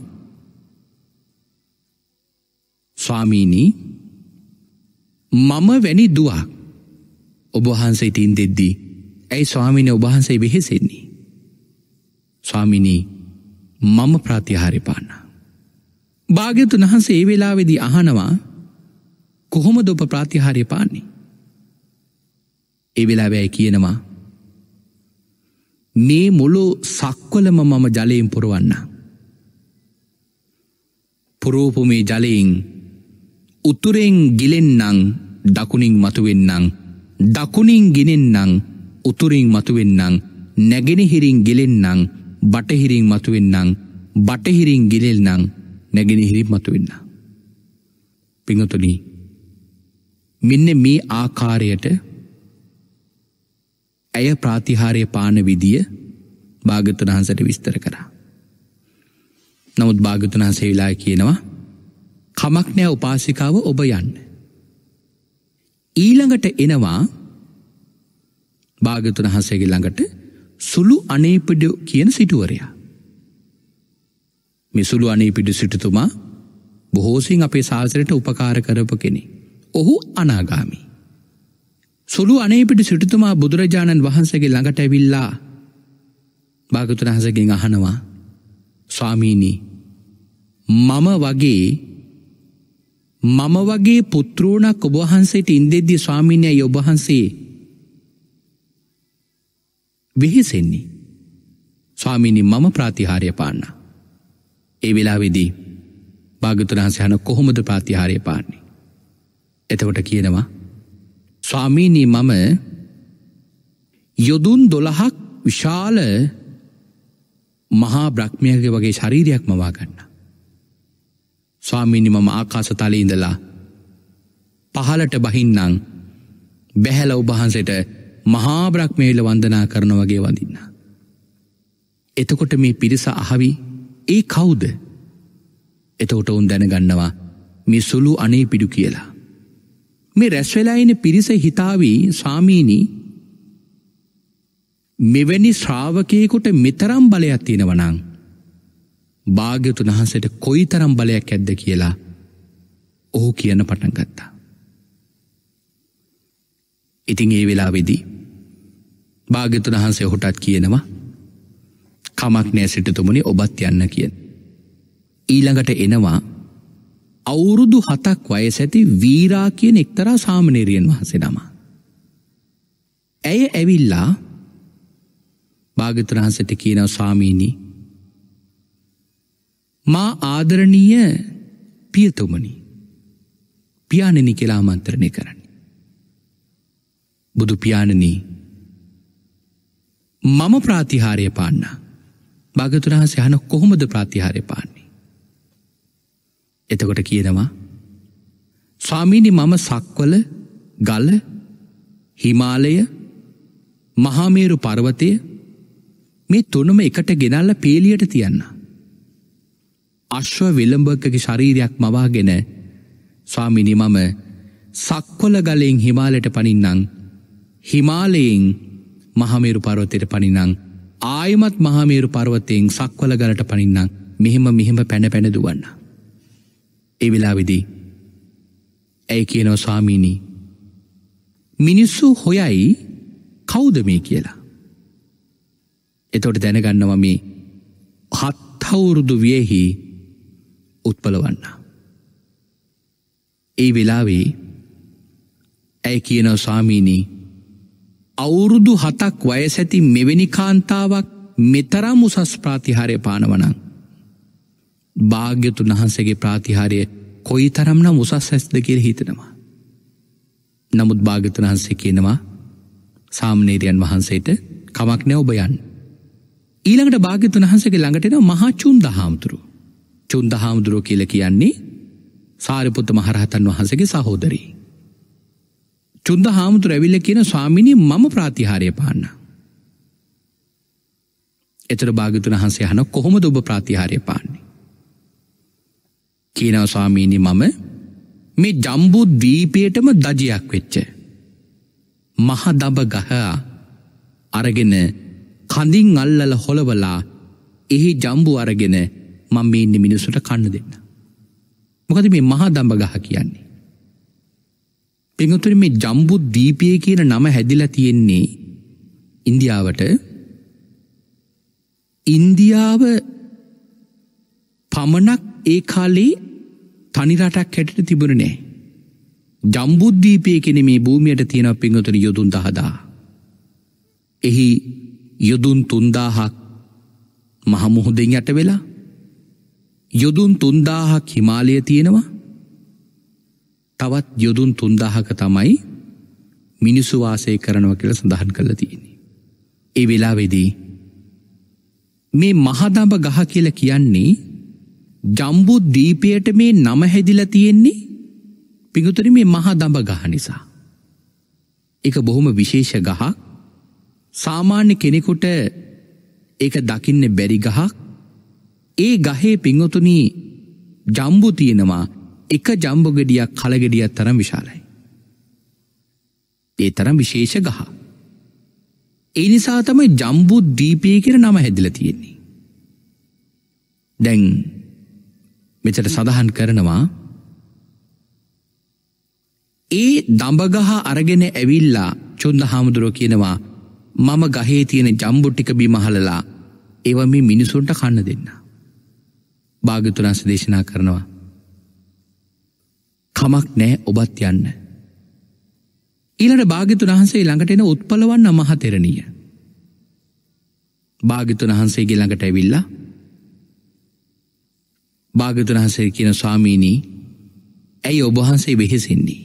Speaker 1: ස්වාමීණී මම වැනි දුවක් ඔබහන්සේ ඉතින් දෙද්දී ඇයි ස්වාමින ඔබහන්සේ වෙහෙසෙන්නේ. ස්වාමිනී මම ප්‍රාතිහාරිපාන්න. භාග්‍යතු වහන්සේ ඒ වෙලාවෙදී අහනවා කොහොම දොප ප්‍රාතිහාරය පාන්නේ. ඒ වෙලාවැයි කියනවා මේ මුළු සක්වලම මම ජලයෙන් පුරුවන්න. පුරෝපු මේ ජලයෙන් උතුරෙන් ගිලෙන්න්නං දකුණින් මතුවෙන්න්නං දකුණින් ගෙනෙන්න්නං උතුරින් මතුවෙන්න්නං නැගෙනහිරින් ගෙලෙන්න්නං බටහිරින් මතුවෙන්න්නං බටහිරින් ගිලෙල්න්නං නැගෙනහිරි මතුවෙන්න. පිංහතුනී මෙන්න මේ ආකාරයට ඇය ප්‍රාතිහාරය පාන විදිිය භාගතුන් වහන්සට විස්තර කරා. නමුත් භාගතුන් වහන්සේ වෙලා කියනවා කමක් නෑ උපාසිකාව ඔබ යන්න. ඊළඟට එනවා භාගතුන හසේගේ ළඟට සුළු අනේපිඩ කියන සිටුවරයා. මිසුළු අනේපිඩු සිටතුමා බොහෝසින් අපේ සාසරයට උපකාර කරප කෙනෙ. ඔහු අනාගාමී. සුළු අනේපිට සිටුතුමා බුදුරජාණන් වහන්සගේ ළඟට ඇවිල්ලා භාගතුන හසගෙන් අහනවා ස්වාමීණී මම වගේ මම වගේ පුත්‍රෝණක් ඔබහන්සේට ඉන්දෙද්දී ස්වාමීණය යොබහන්සේ වෙහෙසෙන්නේ ස්වාමීණි මම ප්‍රාතිහාරය පාන්න ඒ වෙලාවෙදී භාගතුරහන්සයන කොහොමද ප්‍රාතිහාරය පාන්නේ එතකොට කියනවා ස්වාමීනී මම යොදුන් දොළහක් විශාල මහා බ්‍රහ්මයගේ වගේ ශරීරයක් මවා ගන්න. ස්වාමීනි මම ආකාසතලේ ඉඳලා පහලට බහින්නම් බැහැල ඔබහන්සට මහා බ්‍රහ්මේල වන්දනා කරන වගේ වඳන්න. එතකොට මේ පිරිස අහවි ඒ කවුද එතකොට උන් දැනගන්නවා මේ සුළු අනේ පිඩු කියලා. මේ රැස්වෙලායින පිරිස හිතාවී ස්වාමීණී මෙවැනි ශ්‍රාවකයකුට මෙතරම් බලයක් තියෙනවනං. භාග්‍යතුන් වහන්සට කොයි තරම් බලයක් ඇද්ද කියලා ඔහු කියන පටන්ගත්තා. ඉතිං ඒ වෙලා වෙදී. භාග්‍යතුන් වහන්සේ හොටත් කියනවා කමක් නෑ සිටතුමනි ඔබත් යන්න කියෙන්. ඊළඟට එනවා අවුරුදු හතක් වයස ඇති වීරා කියන එක්තරා සාමනේරියන් වහන්සේ නම. ඇය ඇවිල්ලා භාගතරහන්සට කියනව ස්වාමීණී මා ආදරණීය පියතුමනි පියාණනි කියලා මන්ත්‍රණය කරන්න. බුදු පියාණනී මම ප්‍රාතිහාරය පාන්න භාගතුරහන්සේ හන කොහොමද ප්‍රාතිහාරය පාන්නේ. එතකොට කියනවා. ස්වාමීනි මම සක්වල ගල හිමාලය මහාමේරු පර්වතය මේ තුනම එකට ගෙනල්ල පේලියට තියන්න. අශ්ව විළඹකකි ශරීරයක් මවාගෙන ස්වාමිනි මම සක්කොල ගලෙන් හිමාලට පනින්නං හිමාලයෙන් මහමේරු පරවතයට පනිනං ආයමත් මහමේරු පරවතයෙන් සක්වල ගලට පනින්නං මෙහෙම මෙහෙම පැන පැනදුවන්නා. ඒ වෙලාවෙදී. ඇයි කියනෝ ස්වාමීණී. මිනිස්සු හොයයි කෞද මේ කියලා. එතොට දැනගන්නවම හත්හවුරුදු වියහි උත්පලවන්න. ඒ වෙලාවේ ඇය කියනව ස්වාමීණී අවුරුදු හතක් වයසැති මෙවැනි කාන්තාවක් මෙතරම් උසස් ප්‍රාතිහාරය පානවනං. භාග්‍යතුන් වහන්සේගේ ප්‍රාතිහාරය කොයි තරම්නම් උසස් හැස්ද කියර හිතනවා. නමුත් භාගතන වහන්සේ කියනවා සාමනේරයන් වහන්සේට කමක් නැ ඔබයන්. ඊළඟට භාග්‍යතුන් වහන්සගේ ළඟටෙන මහා චුන්ද හාමුදුරු. චුන්ද හාමුදුරුව කියල කියන්නේ සාරිපුත්ත මහරහතන් වහන්සගේ සහෝදරී. චුන්ද හාමුදුර ඇවිල්ල කියන ස්වාමිනී මම ප්‍රාතිහාරය පාන්න. එතර භාගතුන වහන්සේ හන කොහොම ඔබ ප්‍රාතිහාරය පාන්නේ. කියනව ස්වාමීනි මම මේ ජම්බූ දීපයටම දජයක් වෙච්ච. මහදබ ගහා අරගෙන කඳින් අල්ලල හොලවලා එහි ජම්බු අරගෙන මං මේ ඉන්න මිනිස්සුට කන්න දෙන්න. මොකද මේ මහා දම්බ ගහ කියන්නේ. පෙඟතුර මේ ජම්බු දීපය කියන නම හැදිලා තියෙන්නේ ඉන්දියාවට ඉන්දියාව පමණක් ඒ කාලේ තනිරටක් හැටට තිබුණ නෑ. ජම්බුද්ධීපය කෙන මේ භූමියයට තියෙන පිංහතුර යොදුන් දහදා. එහි යොදුන් තුන්දාහක් මහමුහොදෙන් යට වෙලා යොදුන් තුන්දාහක් හිමාලය තියෙනවා තවත් යොදුන් තුන්දාහක තමයි මිනිසුවාසය කරනව කියල සඳහන් කළ තියෙන. ඒ වෙලා වෙදී මේ මහදඹ ගහ කියල කියන්නේ ජම්බු දීපයට මේ නම හැදිලා තියෙන්නේ පිඟුතුනි මේ මහා දඹ ගහ නිසා. ඒක බොහොම විශේෂ ගහක්. සාමාන්‍ය කෙනෙකුට ඒක දකින්න බැරි ගහක්. ඒ ගහේ පිඟුතුනි ජම්බු තියෙනවා එක ජම්බු ගෙඩියක් කල ගෙඩියක් තරම් විශාලයි. ඒ තරම් විශේෂ ගහ. ඒ නිසා තමයි ජම්බු දීපය කියන නම හැදිලා තියෙන්නේ. දැන් මෙචට සඳහන් කරනවා ඒ දඹගහ අරගෙන ඇවිල්ලා චුන්ද හාමුදුරුව කියනවා මම ගහේ තියෙන ජම්බුට්ටික බිමහලලා ඒවම මිනිසුන්ට කන්න දෙන්න. භාගතුරන්ස දේශනා කරනවා. කමක් නෑ ඔබත් යන්න. ඊලට භාගිතුන් වහන්සේ ළඟට එන උත්පලවන්න මහතෙරණිය. භාගිතුන් වහන්සේගේ ළඟට ඇවිල්ලා භාගතුන්හන්සේ කියන ස්වාමීණී ඇයි ඔබහන්සේ වෙහෙසෙන්නේ.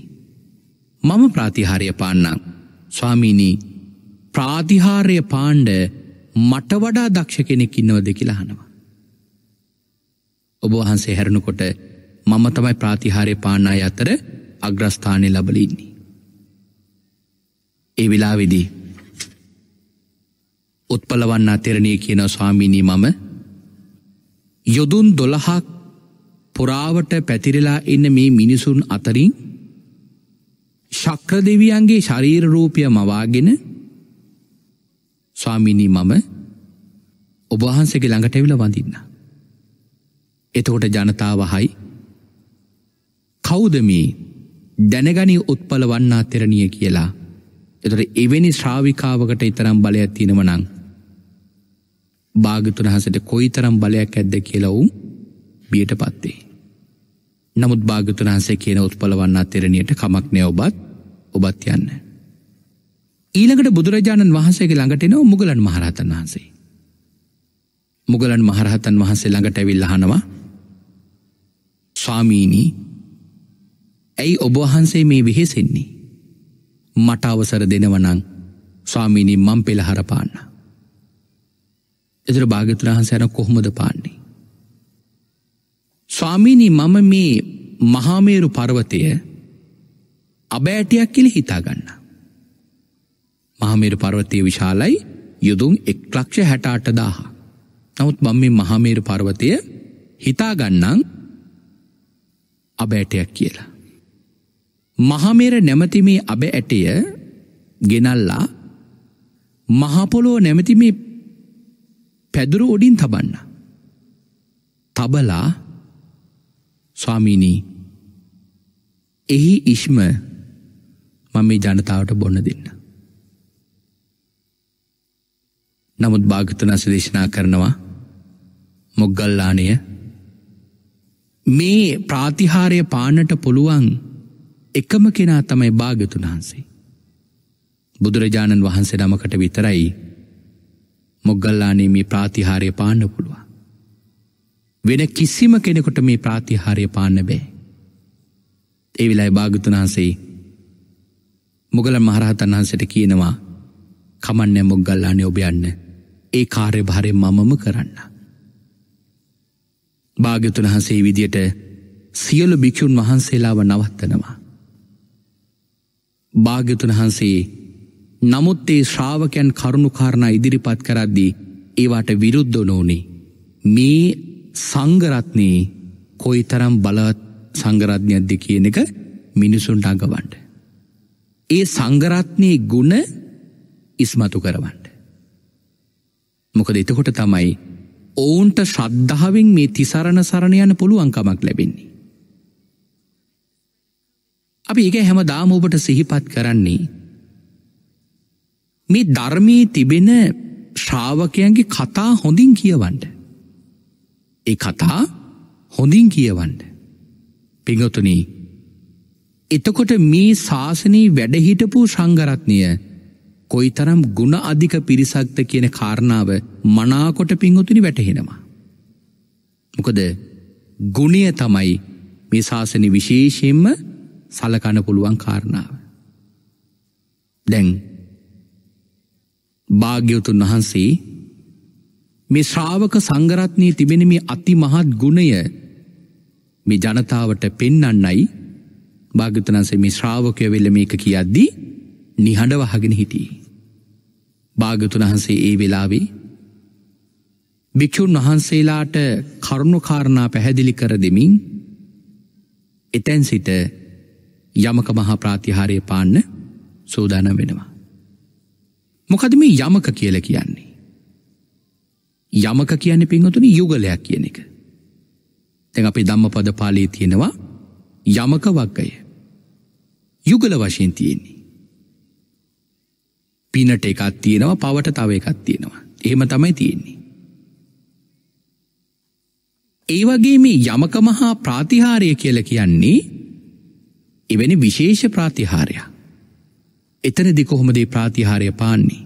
Speaker 1: මම ප්‍රාතිහාරය පාන්නං ස්වාමීණී ප්‍රාතිහාරය පාණ්ඩ මට වඩා දක්ෂ කෙනෙක් ඉන්නවද කියලා හනවා. ඔබ වහන්සේ හැරණුකොට මම තමයි ප්‍රාතිහාරය පානාය අතර අග්‍රස්ථානය ලබලඉන්නේ. ඒ වෙලාවෙදී උත්පලවන්න අතෙරණය කියන ස්වාමීණී මම යොදුන් දොළහක් පුරාවට පැතිරලා එන්න මේ මිනිසුන් අතරින් ශක්‍ර දෙවියන්ගේ ශරීර රූපය මවාගෙන ස්වාමිනී මම ඔබහන්සගේ ළඟට ඇවිල වඳන්න. එතකොට ජනතාව හයි කෞද මේ දැනගනි උත්පල වන්නා තෙරණිය කියලා එතට එවැනි ශ්‍රාවිකාවකට ඉතරම් බලයක් තියෙනවනං භාගතුන හසට කොයි තරම් බලයක් ඇද්ද කියලවුම් බියට පත්තේ. නමුත් භාගතුන්හන්සේ කියන උත්පලවන්නා තෙරණියට කමක් නෑ ඔබත් ඔබත් යන්න. ඊළඟට බුදුරජාණන් වහන්සේගේ ළඟටෙනෝ මුගලන් මහරහතන් වහන්සේ. මුගලන් මහරහතන් වහන්සේ ළඟට ඇවිල් අහනවා ස්වාමීණී ඇයි ඔබවහන්සේ මේ විහෙසෙන්නේ. මට අවසර දෙනවනං ස්වාමීණී මම් පෙළහර පාන්න. එතර භාගතුරහන්සයන කොහොමද පාන්නේ. ස්වාමීණී මම මේ මහාමේරු පර්වතය අබෑටයක් කෙලි හිතාගන්න. මහමේරු පර්වතය විශාලයි යුදුම් එක්ලක්ෂ හැටාට දාහ. නමුත් මං මේ මහමේරු පර්වතය හිතාගන්නං අබෑටයක් කියලා. මහමේර නැමති මේ අබ ඇටය ගෙනල්ලා මහපොලෝ නැමති මේ පැදුරු ඔඩින් තබන්න. තබලා ස්වාමීනී එහි ඉශ්ම මම ජනතාවට බොන්න දෙන්න. නමුත් භාගතනස දේශනා කරනවා මොග්ගල්ලානය මේ ප්‍රාතිහාරය පානට පුළුවන් එකම කෙනා තමයි භාගතුන් වහන්සේ. බුදුරජාණන් වහන්සේ නමකට විතරයි මොග්ගල්ලානේ මේ ප්‍රාතිහාරය පාන්න පුළුවන්. වෙන කිසිම කෙනෙකොට මේ ප්‍රාතිහාරය පාන්න බෑ. ඒ විලායි භාගතුන් වහන්සේ මොගල මහරහතන් වහන්සට කියනවා කමන්න මොග්ගල්ලානය ඔබයන්න ඒ කාර්ය භාරය මමම කරන්න. භාගතුන් වහන්සේ විදියට සියලු භික්‍ෂූන් වහන්සේලාව නවත්තනවා. භාග්‍යතුන් වහන්සේ නමුත් ඒ ශ්‍රාවකයන් කරුණුකාරණ ඉදිරිපත් කරද්දී ඒවාට විරුද්ධ නොනේ මේ සංගරත්නයේ කොයි තරම් බලවත් සංගරත්ඥයක්ද කියන එක මිනිසුන්ට අඟවන්ට. ඒ සංගරත්නයේ ගුණ ඉස්මතු කරවන්ට. මොකද එතකොට තමයි ඔවුන්ට ශ්‍රද්ධාවෙන් මේ තිසරණ සරණයන පුළුවන්කමක් ලැබෙන්නේ. අපි එක හැම දාමූපට සිහිපත් කරන්නේ මේ ධර්මී තිබෙන ශ්‍රාවකයන්ගේ කතා හොඳින් කියවන්ට. ඒ කතා හොඳින් කියවන්න. පිංහතුන එතකොට මේ ශාසනී වැඩහිටපු සංගරත්නය කොයි තරම් ගුණ අධික පිරිසක්ත කියන කාරණාව මනාකොට පිංහතුනි වැටහෙනවා. මොකද ගුණය තමයි මේ ශාසන විශේෂයෙන්ම සලකන පුළුවන් කාරණාව. දැන් භාග්‍යවතුන් වහන්සේ මේ ශ්‍රාවක සංගරත්නය තිබෙන මේ අති මහත් ගුණය මේ ජනතාවට පෙන්නන්නයි භාගතනන්සේ මේ ශ්‍රාවකය වෙල මේක කියද්දී නිහඬ වහගෙන හිටී. භාගතුන් වහන්සේ ඒ වෙලාවේ භික්‍ෂූන් වහන්සේලාට කරුණුකාරණා පැහැදිලි කර දෙමින් එතැන් සිට යමක මහා ප්‍රාතිහාරය පාන්න සූදානම් වෙනවා. මොකද මේ යමක කියල කියන්නේ. යමක කියන පින්වතුන යුගලයක් කියන එක. තැන් අපි දම්ම පද පාලේ තියෙනවා යමක වක්ගය. යුගල වශයෙන් තියෙන්නේ. පිනට එකත් තියෙනවා පවට තව එකත් තියෙනවා. එහෙම තමයි තියෙන්නේ. ඒ වගේ මේ යමක මහා ප්‍රාතිහාරය කියල කියන්නේ එවැනි විශේෂ ප්‍රාතිහාරයක්. එතනදි කොහොමදේ ප්‍රාතිහාරය පාන්නේ.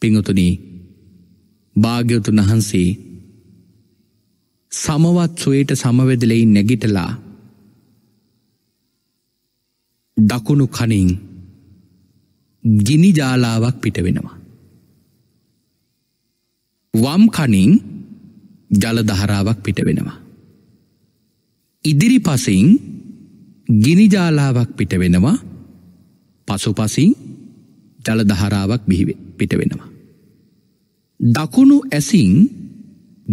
Speaker 1: පිංහතුනී භාග්‍යවතුන් වහන්සේ සමවත් සුවයට සමවෙදලෙයි නැගිටලා දකුණු කනින් ගිනි ජාලාවක් පිට වෙනවා. වම් කනින් ජලදහරාවක් පිට වෙනවා. ඉදිරි පසින් ගිනිජාලාවක් පිට වෙනවා පසු පසින් ජලදහරාවක් බිහිවේ පිට වෙනවා. දකුණු ඇසින්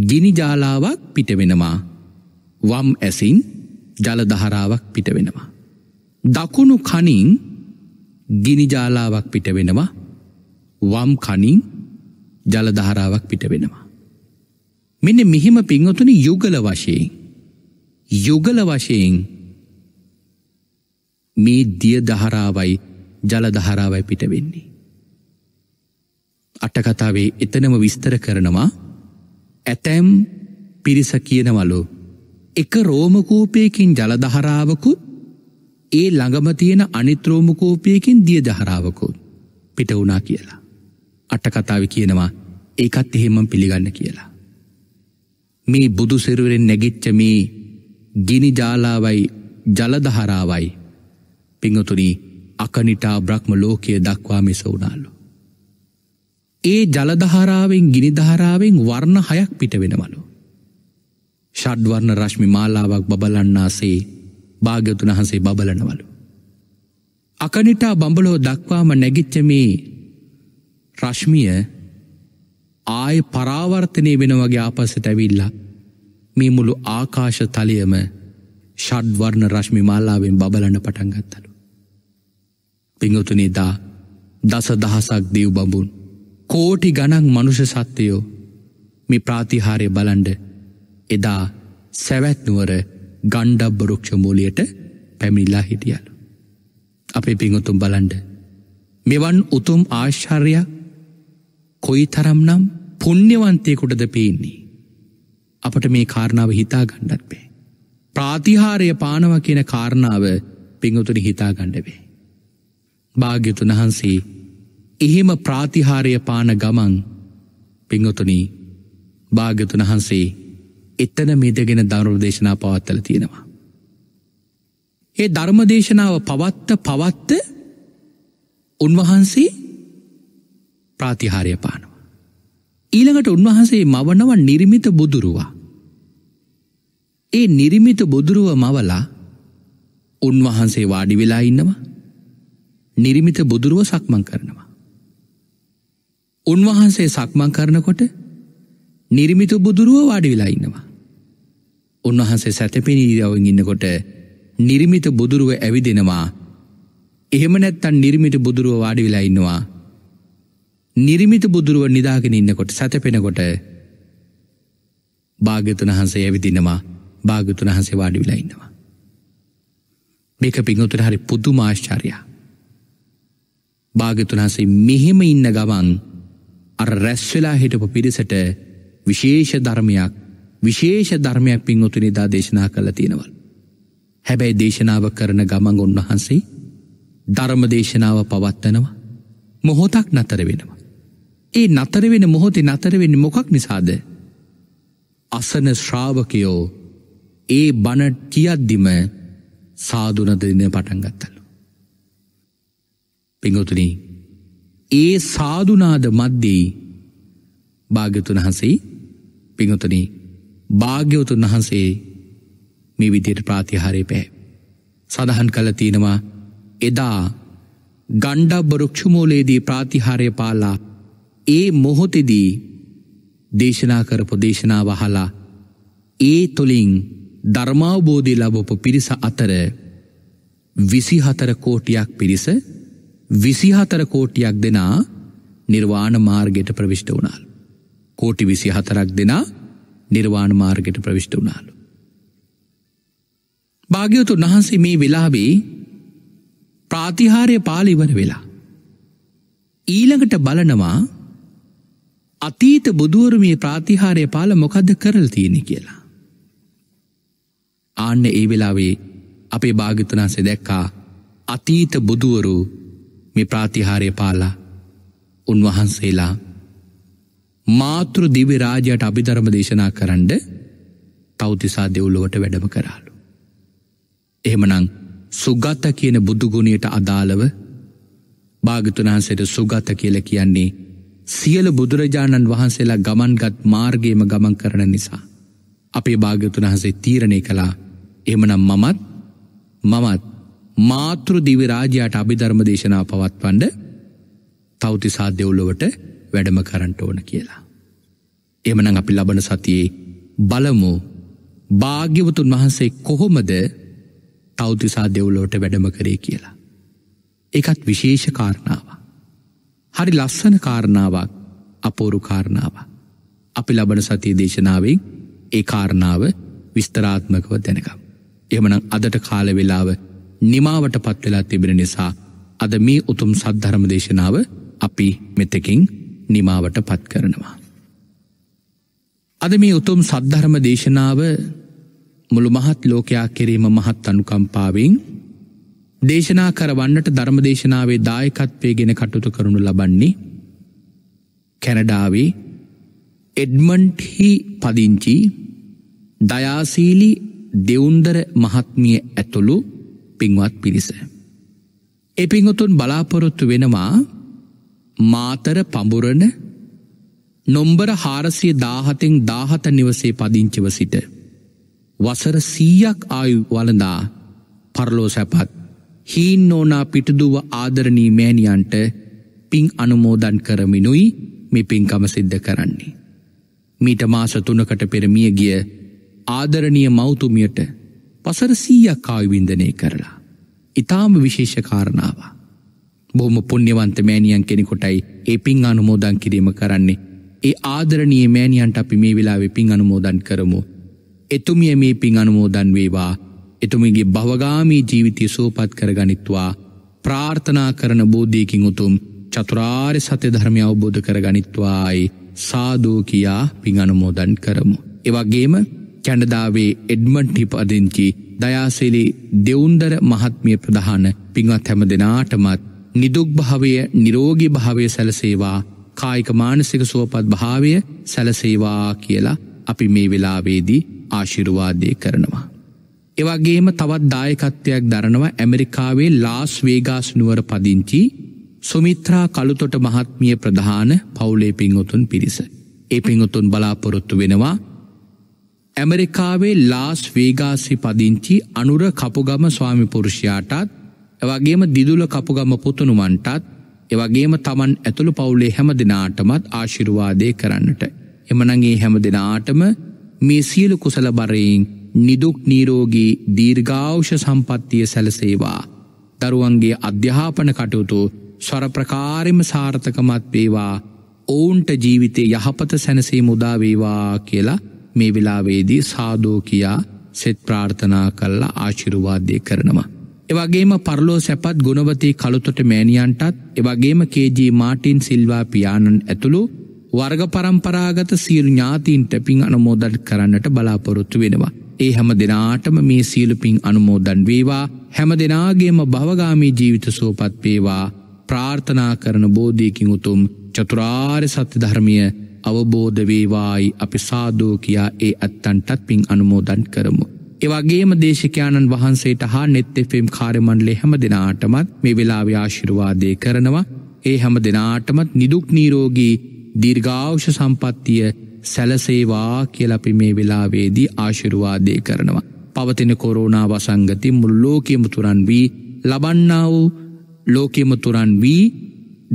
Speaker 1: ගිනිජාලාවක් පිටවෙනවා. වම් ඇසින් ජලදහරාවක් පිටවෙනවා. දකුණු කනින් ගිනිජාලාවක් පිටවෙනවා වම් කනින් ජලදහරාවක් පිටවෙනවා. මෙන්න මෙහෙම පින්වතුනි යුගල වශයෙන් යුගල වශයෙන් මේ දිය දහරාවයි ජලදහරාවයි පිටවෙන්නේ. අටකතාවේ එතනම විස්තර කරනවා ඇතැම් පිරිස කියනවලු එක රෝමකෝපයකින් ජලදහරාවකුත් ඒ ළඟම තියෙන අනිත්‍රෝමකෝපයකින් දිය දහරාවකුත් පිට වුණා කියලා. අටකතාව කියනවා ඒකත් එහෙමම් පිළිගන්න කියලා. මේ බුදු සිරුවරෙන් නැගිච්ච මේ ගිනි ජාලාවයි ජලදහරාවයි පිංහතුනී අකනිටා බ්‍රහ්ම ලෝකය දක්වා මිස වුණාලු. ඒ ජලදහරාවෙන් ගිනි දහරාවෙන් වර්ණ හයක් පිට වෙනවලු. ෂඩ්වර්ණ රශ්මි මාලාවක් බබලන්නාසේ භාග්‍යතුන හන්සේ බබලනවලු. අකනිටා බඹලෝ දක්වාම නැගිච්ච මේ රශ්මිය ආය පරාවර්තනය වෙනවගේ ආපස්සට ඇවිල්ලා මේ මුළු ආකාශ තලයම ෂඩ්වර්ණ රශ්මි මාලාවෙන් බබලන පටන්ගත්තලු. පිංගතුනේදා දස දහසක් දෙව් බඹුන් කෝටි ගනක් මනුෂ සත්‍යයෝ මේ ප්‍රාතිහාරය බලන්ඩ එදා සැවැත්නුවර ගණ්ඩබ්බරක්ෂ මූලියට පැමිල්ලා හිටියලු. අපේ පිංගුතුම් බලන්ඩ. මෙවන් උතුම් ආශ්චර්යක් කොයි තරම්නම් පුුණ්්‍යවන්තයකුටද පේන්නේ. අපට මේ කාරණාව හිතා ගණ්ඩත් පේ. ප්‍රාතිහාරය පානව කියන කාරණාව පිංගුතුනි හිතා ගණ්ඩවේ. භාග්‍යතුන් වහන්සේ එහෙම ප්‍රාතිහාරය පාන ගමන් පිංහොතුනී භාගතුන් වහන්සේ එත්තන මෙදගෙන දරුණු දේශනා පවත්තල තියෙනවා. ඒ ධර්මදේශනාව පවත්ත පවත්ත උන්වහන්සේ ප්‍රාතිහාරය පානවා. ඊළඟට උන්වහන්සේ මවනව නිර්මිත බුදුරුවා. ඒ නිර්මිත බුදුරුව මවලා උන්වහන්සේ වාඩි වෙලා ඉන්නවා නිර්මිත බුදුරුව සක්මන් කරනවා. උන්වහන්සේ සක්මං කරනකොට නිර්මිතු බුදුරුව වාඩි වෙලා ඉන්නවා. උන්වහන්සේ සැතපෙනීදිරාවෙන් ඉන්නකොට නිර්මිත බුදුරුව ඇවිදෙනවා එහෙම නැත්තන් නිර්මිට බුදුරුව වාඩි වෙලා ඉන්නවා නිර්මිත බුදුරුව නිදාගෙන ඉන්නකොට සැතපෙනකොට භාග්‍යතුන් වහන්සේ ඇවිදිනවා භාගතුන් වහන්සේ වාඩි වෙලා ඉන්නවා මේක පිංගුතුර හරි පුදුමාශ්චර්යා භාග්‍යතුන් වහන්සේ මෙහෙම ඉන්න ගමන් අර රැස්වෙලා හිටපු පිරිසට විශේෂ ධර්මයක් විශේෂ ධර්මයක් පින්වතුනිදා දේශනා කළ තියෙනවල්. හැබැයි දේශනාව කරන ගමන් උන්වහන්සේ ධර්ම දේශනාව පවත්වනවා මොහොතක් නතර වෙනවා. ඒ නතරවෙන මොහොතේ නතරවෙන්න මොකක් නිසාද. අසන ශ්‍රාවකයෝ ඒ බණ කියද්දිම සාධනදදින පටන්ගත්තලු. පිංගොතුනී ඒ සාධනාද මද්දී භාග්‍යතුන් වහන්සේ පිංහතන භාග්‍යවතුන් වහන්සේ මේ විදියට ප්‍රාතිහාරය පැ. සඳහන් කල තියෙනවා එදා ගණ්ඩා බරුක්ෂමෝලයේදී ප්‍රාතිහාරය පාලා ඒ මොහොතෙදී දේශනා කරපු දේශනා වහලා ඒ තුළින් ධර්මාවබෝධය ලබොප පිරිස අතර විසිහතර කෝටියක් පිරිස විසිහතර කෝටියක් දෙනා නිර්වාණ මාර්ගයට ප්‍රවිෂ්ට වුණාල්. කෝටි විසි හතරක් දෙනා නිර්වාණ මාර්ගයට ප්‍රවිෂ්ට වුණාලු. භාග්‍යවතුන් වහන්සේ මේ වෙලාබේ ප්‍රාතිහාරය පාලිවර වෙලා. ඊළඟට බලනවා අතීත බුදුවරමේ ප්‍රාතිහාරය පාල මොකද කරල් තියෙන කියලා. ආන්න ඒ වෙලාවේ අපේ භාගිතනාසේ දැක්කා අතීත බුදුවරු මේ ප්‍රාතිහාරය පාලා උන්වහන්සේලා මාතෘ දිවිරාජයට අභිධර්ම දේශනා කරන්ඩ තෞතිසා දෙව්ලොවට වැඩම කරාලු. එහෙමනං සුගත කියන බුදුගුණයට අදාළව භාගතුනහන්සේට සුගත කියල කියන්නේ සියල බුදුරජාණන් වහන්සේලා ගමන්ගත් මාර්ගයම ගමන් කරන නිසා. අපේ භාගතුනහන්සේ තීරණය කළා එමනම් මමත් මමත් මාතෘ දිවිරාජයාට අභිධර්ම දේශනා පවත්වන්ඩ තෞතිසා දෙව්ලොවට වැඩම කරන්ට ඕන කියලා. එමනං අපි ලබන සතියේ බලමු භාග්‍යවතුන් වහන්සේ කොහොමද තෞතිසා දෙව්ලෝට වැඩම කරේ කියලා. එකත් විශේෂ කාරණාව. හරි ලස්සන කාරණාවක් අපෝරු කාරණාව. අපි ලබන සතිය දේශනාවෙන් ඒ කාරණාව විස්තරාත්මකව දැනකම්. එමනං අදට කාල වෙලාව නිමාවට පත්වෙලා තිබෙන නිසා අද මේ උතුම් සද්ධරම දේශනාව අපි මෙතකින් නිමාවට පත් කරනවා. අද මේ උතුම් සද්ධරම දේශනාව මුළු මහත් ලෝකයා කිරීම මහත් අනුකම්පාවෙන් දේශනා කරවන්නට ධර්මදේශනාවේ දායකත්වය ගෙන කටුතු කරනු ලබන්නේ කැනඩාවේ එඩ්මන්ට්හි පදිංචි දයාසීලි දෙවුන්දර මහත්මිය ඇතුළු පින්වත් පිරිස. එපිංහතුන් බලාපොරොත්තු වෙනවා මාතර පඹුරණ නොම්බර හාරසිය දාහතෙන් දාහත නිවසේ පදිංචිව සිට. වසර සීයක් ආයු වලදා පරලෝ සැපත් හීන් නෝනා පිටදුව ආදරණී මෑණියන්ට පින් අනුමෝදන් කරමිනුයි මේ පින්කම සිද්ධ කරන්නේ. මීට මාස තුනකට පෙරමිය ගිය ආදරණිය මෞතුමියට වසර සීයක් කායවින්දනය කරලා. ඉතාම විශේෂකාරණාව. බොහොම පුුණ්්‍යවන්ත මෑනියන් කෙනෙකොටයි ඒ පින් අනුමෝදන් කිරීම කරන්නේ. ඒ ආදරණයේ මෑනියන්ට අපි මේ වෙලාවෙ පින් අනුමෝදන් කරමු. එතුමිය මේ පින් අනුමෝදන් වේවා එතුමගේ භවගාමී ජීවිතය සෝපත් කරගනිත්වා ප්‍රාර්ථනා කරන බෝධයකින් උතුම් චතුරාර් සත්‍ය ධර්මය අවබෝධ කරගනිත්වායි සාදෝ කියා පින් අනුමෝදන් කරමු. එවගේම කැනඩාවේ එඩ්මන්ට්හි පදිංචි දයාසෙලි දෙවුන්දර මහත්මිය ප්‍රධාන පිංවත් හැම දෙනාටමත් නිදුක් භාවය නිරෝගි භාවය සැලසේවා කායික මානසික සුවපත් භාවය සැලසේවා කියලා අපි මේ වෙලාවේදී ආශිරුවාදය කරනවා. එවගේම තවත් දායකත්වයක් දරනවා ඇමරිකාවේ ලාස් වේගාස් නුවර පදිංචි සුමිත්‍රා කළුතොට මහත්මිය ප්‍රධාන පවුලේ පිංවතුන් පිරිස. ඒ පිංවතුන් බලාපොරොත්තු වෙනවා ඇමරිකාවේ ලාස් වේගාසි පදිංචි අනුර කපුගම ස්වාමිපුරුෂයාටත් එවගේම දිදුල කපුගම පුතුනුමන්ටත් එවගේම තමන් ඇතුළු පවුලේ හැම දෙනාටමත් ආශිරුවාදය කරන්නට. එමනගේ හැම දෙනාටම මේ සියලු කුසල බරයෙන් නිදුක් නීරෝගී දීර්ඝාවෂ සම්පත්තිය සැලසේවා. දරුවන්ගේ අධ්‍යාපන කටයුතු ස්වරප්‍රකාරිම සාර්ථකමත් වේවා ඔවුන්ට ජීවිතය යහපත සැනසේ මුදාවේවා කියලා මේ වෙලාවේදී සාදෝ කියා සෙත් ප්‍රාර්ථනා කල්ලා ආශිරුවාදය කරනවා. එවගේම පරලෝ සැපත් ගුණවතී කළුතොට මෑනියන්ටත් එවගේම කේජී මාටින් සිල්වා පියාණන් ඇතුළු වර්ග පරම්පරාගත සීරු ඥාතීන්ට පින් අනුමෝදල් කරන්නට බලාපොරොත්තු වෙනවා. ඒ හැම දෙනාටම මේ සීලුපින් අනුමෝදන් වේවා හැම දෙනාගේම භවගාමී ජීවිත සෝපත් පේවා ප්‍රාර්ථනා කරන බෝධීකින් උතුම් චතුරාර් සත්‍ය ධර්මිය අවබෝධ වේවායි අපි සාදෝ කියා ඒ අත්තන්ටත් පින් අනුමෝදන් කරමු. ඒවගේම දේශකයාණන් වහන්සේට හා නෙත්තෙෆම් කාරමන්ලේ හැම දෙනාටමත් මේ වෙලාව ආශිරවාදය කරනවා ඒ හැම දෙනාටමත් නිදුක් නීරෝගී දිර්ගාවෂ සම්පත්තිය සැලසේවා කියලපි මේ වෙලාවේදී ආශිරුවාදය කරනවා. පවතින කොරෝනා වසංගති මුල්ලෝකයමුතුරන් වී ලබන්නාව ලෝකෙමතුරන් වී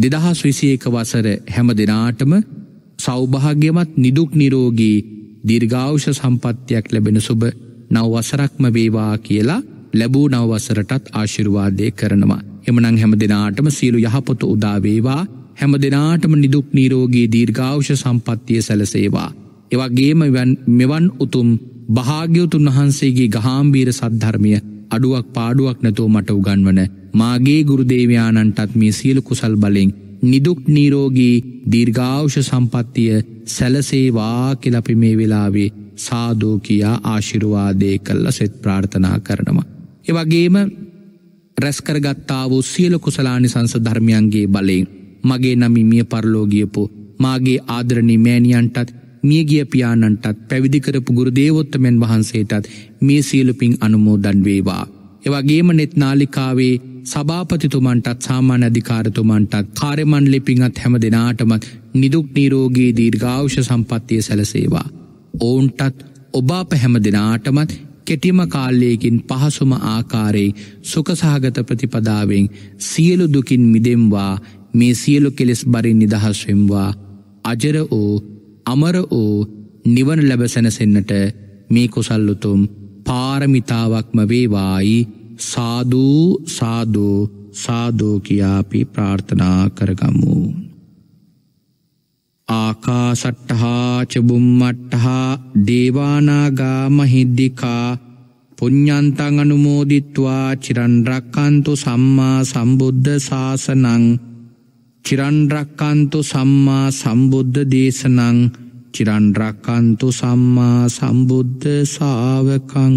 Speaker 1: දෙදහස් විසියක වසර හැම දෙනාටම සෞභාග්‍යමත් නිදුක් නිරෝගී දිර්ගාවෂ සම්පත්තියක් ලැබෙන සුබ නවවසරක්ම වේවා කියලා ලැබූ නවවසරටත් ආශිර්වාදය කරනවා. එමනං හැම දෙනාටම සීලු යහපොතු උදාවේවා හැම දෙනාටම නිදුක් නීරෝගී දීර්ඝාවෂ සම්පත්තිය සැලසේවා. එවගේම මෙවන් උතුම් භාග්‍යවතුන් වහන්සේගේ ගහාම්බීර සද්ධර්මය අඩුවක් පාඩුවක් නැතුව මට උගන්වන මාගේ ගුරුදේවයාණන්ටත් මේ සීලු කුසල් බලෙන් නිදුක් නීරෝගී දීර්ඝාවෂ සම්පත්තිය සැලසේවා කෙලපි මේ වෙලාවේ සාදෝ කියා ආශිරුවාදය කල්ල සෙත් ප්‍රාර්ථනා කරනවා. එවගේම රැස්කරගත්තාව සියල කුසලානි සංස ධර්මයන්ගේ බලේ මගේ නමි මිය පරලෝගියපු මාගේ ආදරණි මෑණියන්ටත් මියගිය පියාණන්ටත් පැවිදිකරපු ගුරුදේවොත්තමෙන් වහන්සේටත් මේ සියලුපින් අනුමෝදන් වේවා. එවගේම නෙත් නාලිකාවේ සභාපතිතුමන්ටත් සාමාන්‍ය අධිකාරතුමන්ටත් කාර්යමණ්ඩලෙ පිංවත් හැම දෙනාටමත් නිදුක් නිරෝගී දීර්ඝායුෂ සම්පන්නිය සැලසේවා. ඔවුන්ටත් ඔබ අප හැම දෙනාටමත් කෙටිම කාලයකින් පහසුම ආකාරයේ සුකසහගත ප්‍රතිපදාවෙන් සියලු දුකින් මිදෙම්වා මේ සියලු කෙලෙස් බරින් නිදහස්වෙම්වා අජර වූ අමර වූ නිවන ලැබසැනසෙන්නට මේ කුසල්ලුතුම් පාරමිතාවක්ම වේවායි සාධූ සාධූ සාධෝ කියාපි ප්‍රාර්ථනා කරගමු. ආකාසට්ටහා චබුම්මට්ටහා දේවානාගා මහිද්දිකා පුඤ්ඥන්තං අනුමෝදිත්වා චිරන්රක්කන්තු සම්මා සම්බුද්ධ සාසනං චිරන්රක්කන්තු සම්මා සම්බුද්ධ දේශනං චිරන්රක්කන්තු සම්මා සම්බුද්ධ සාාවකං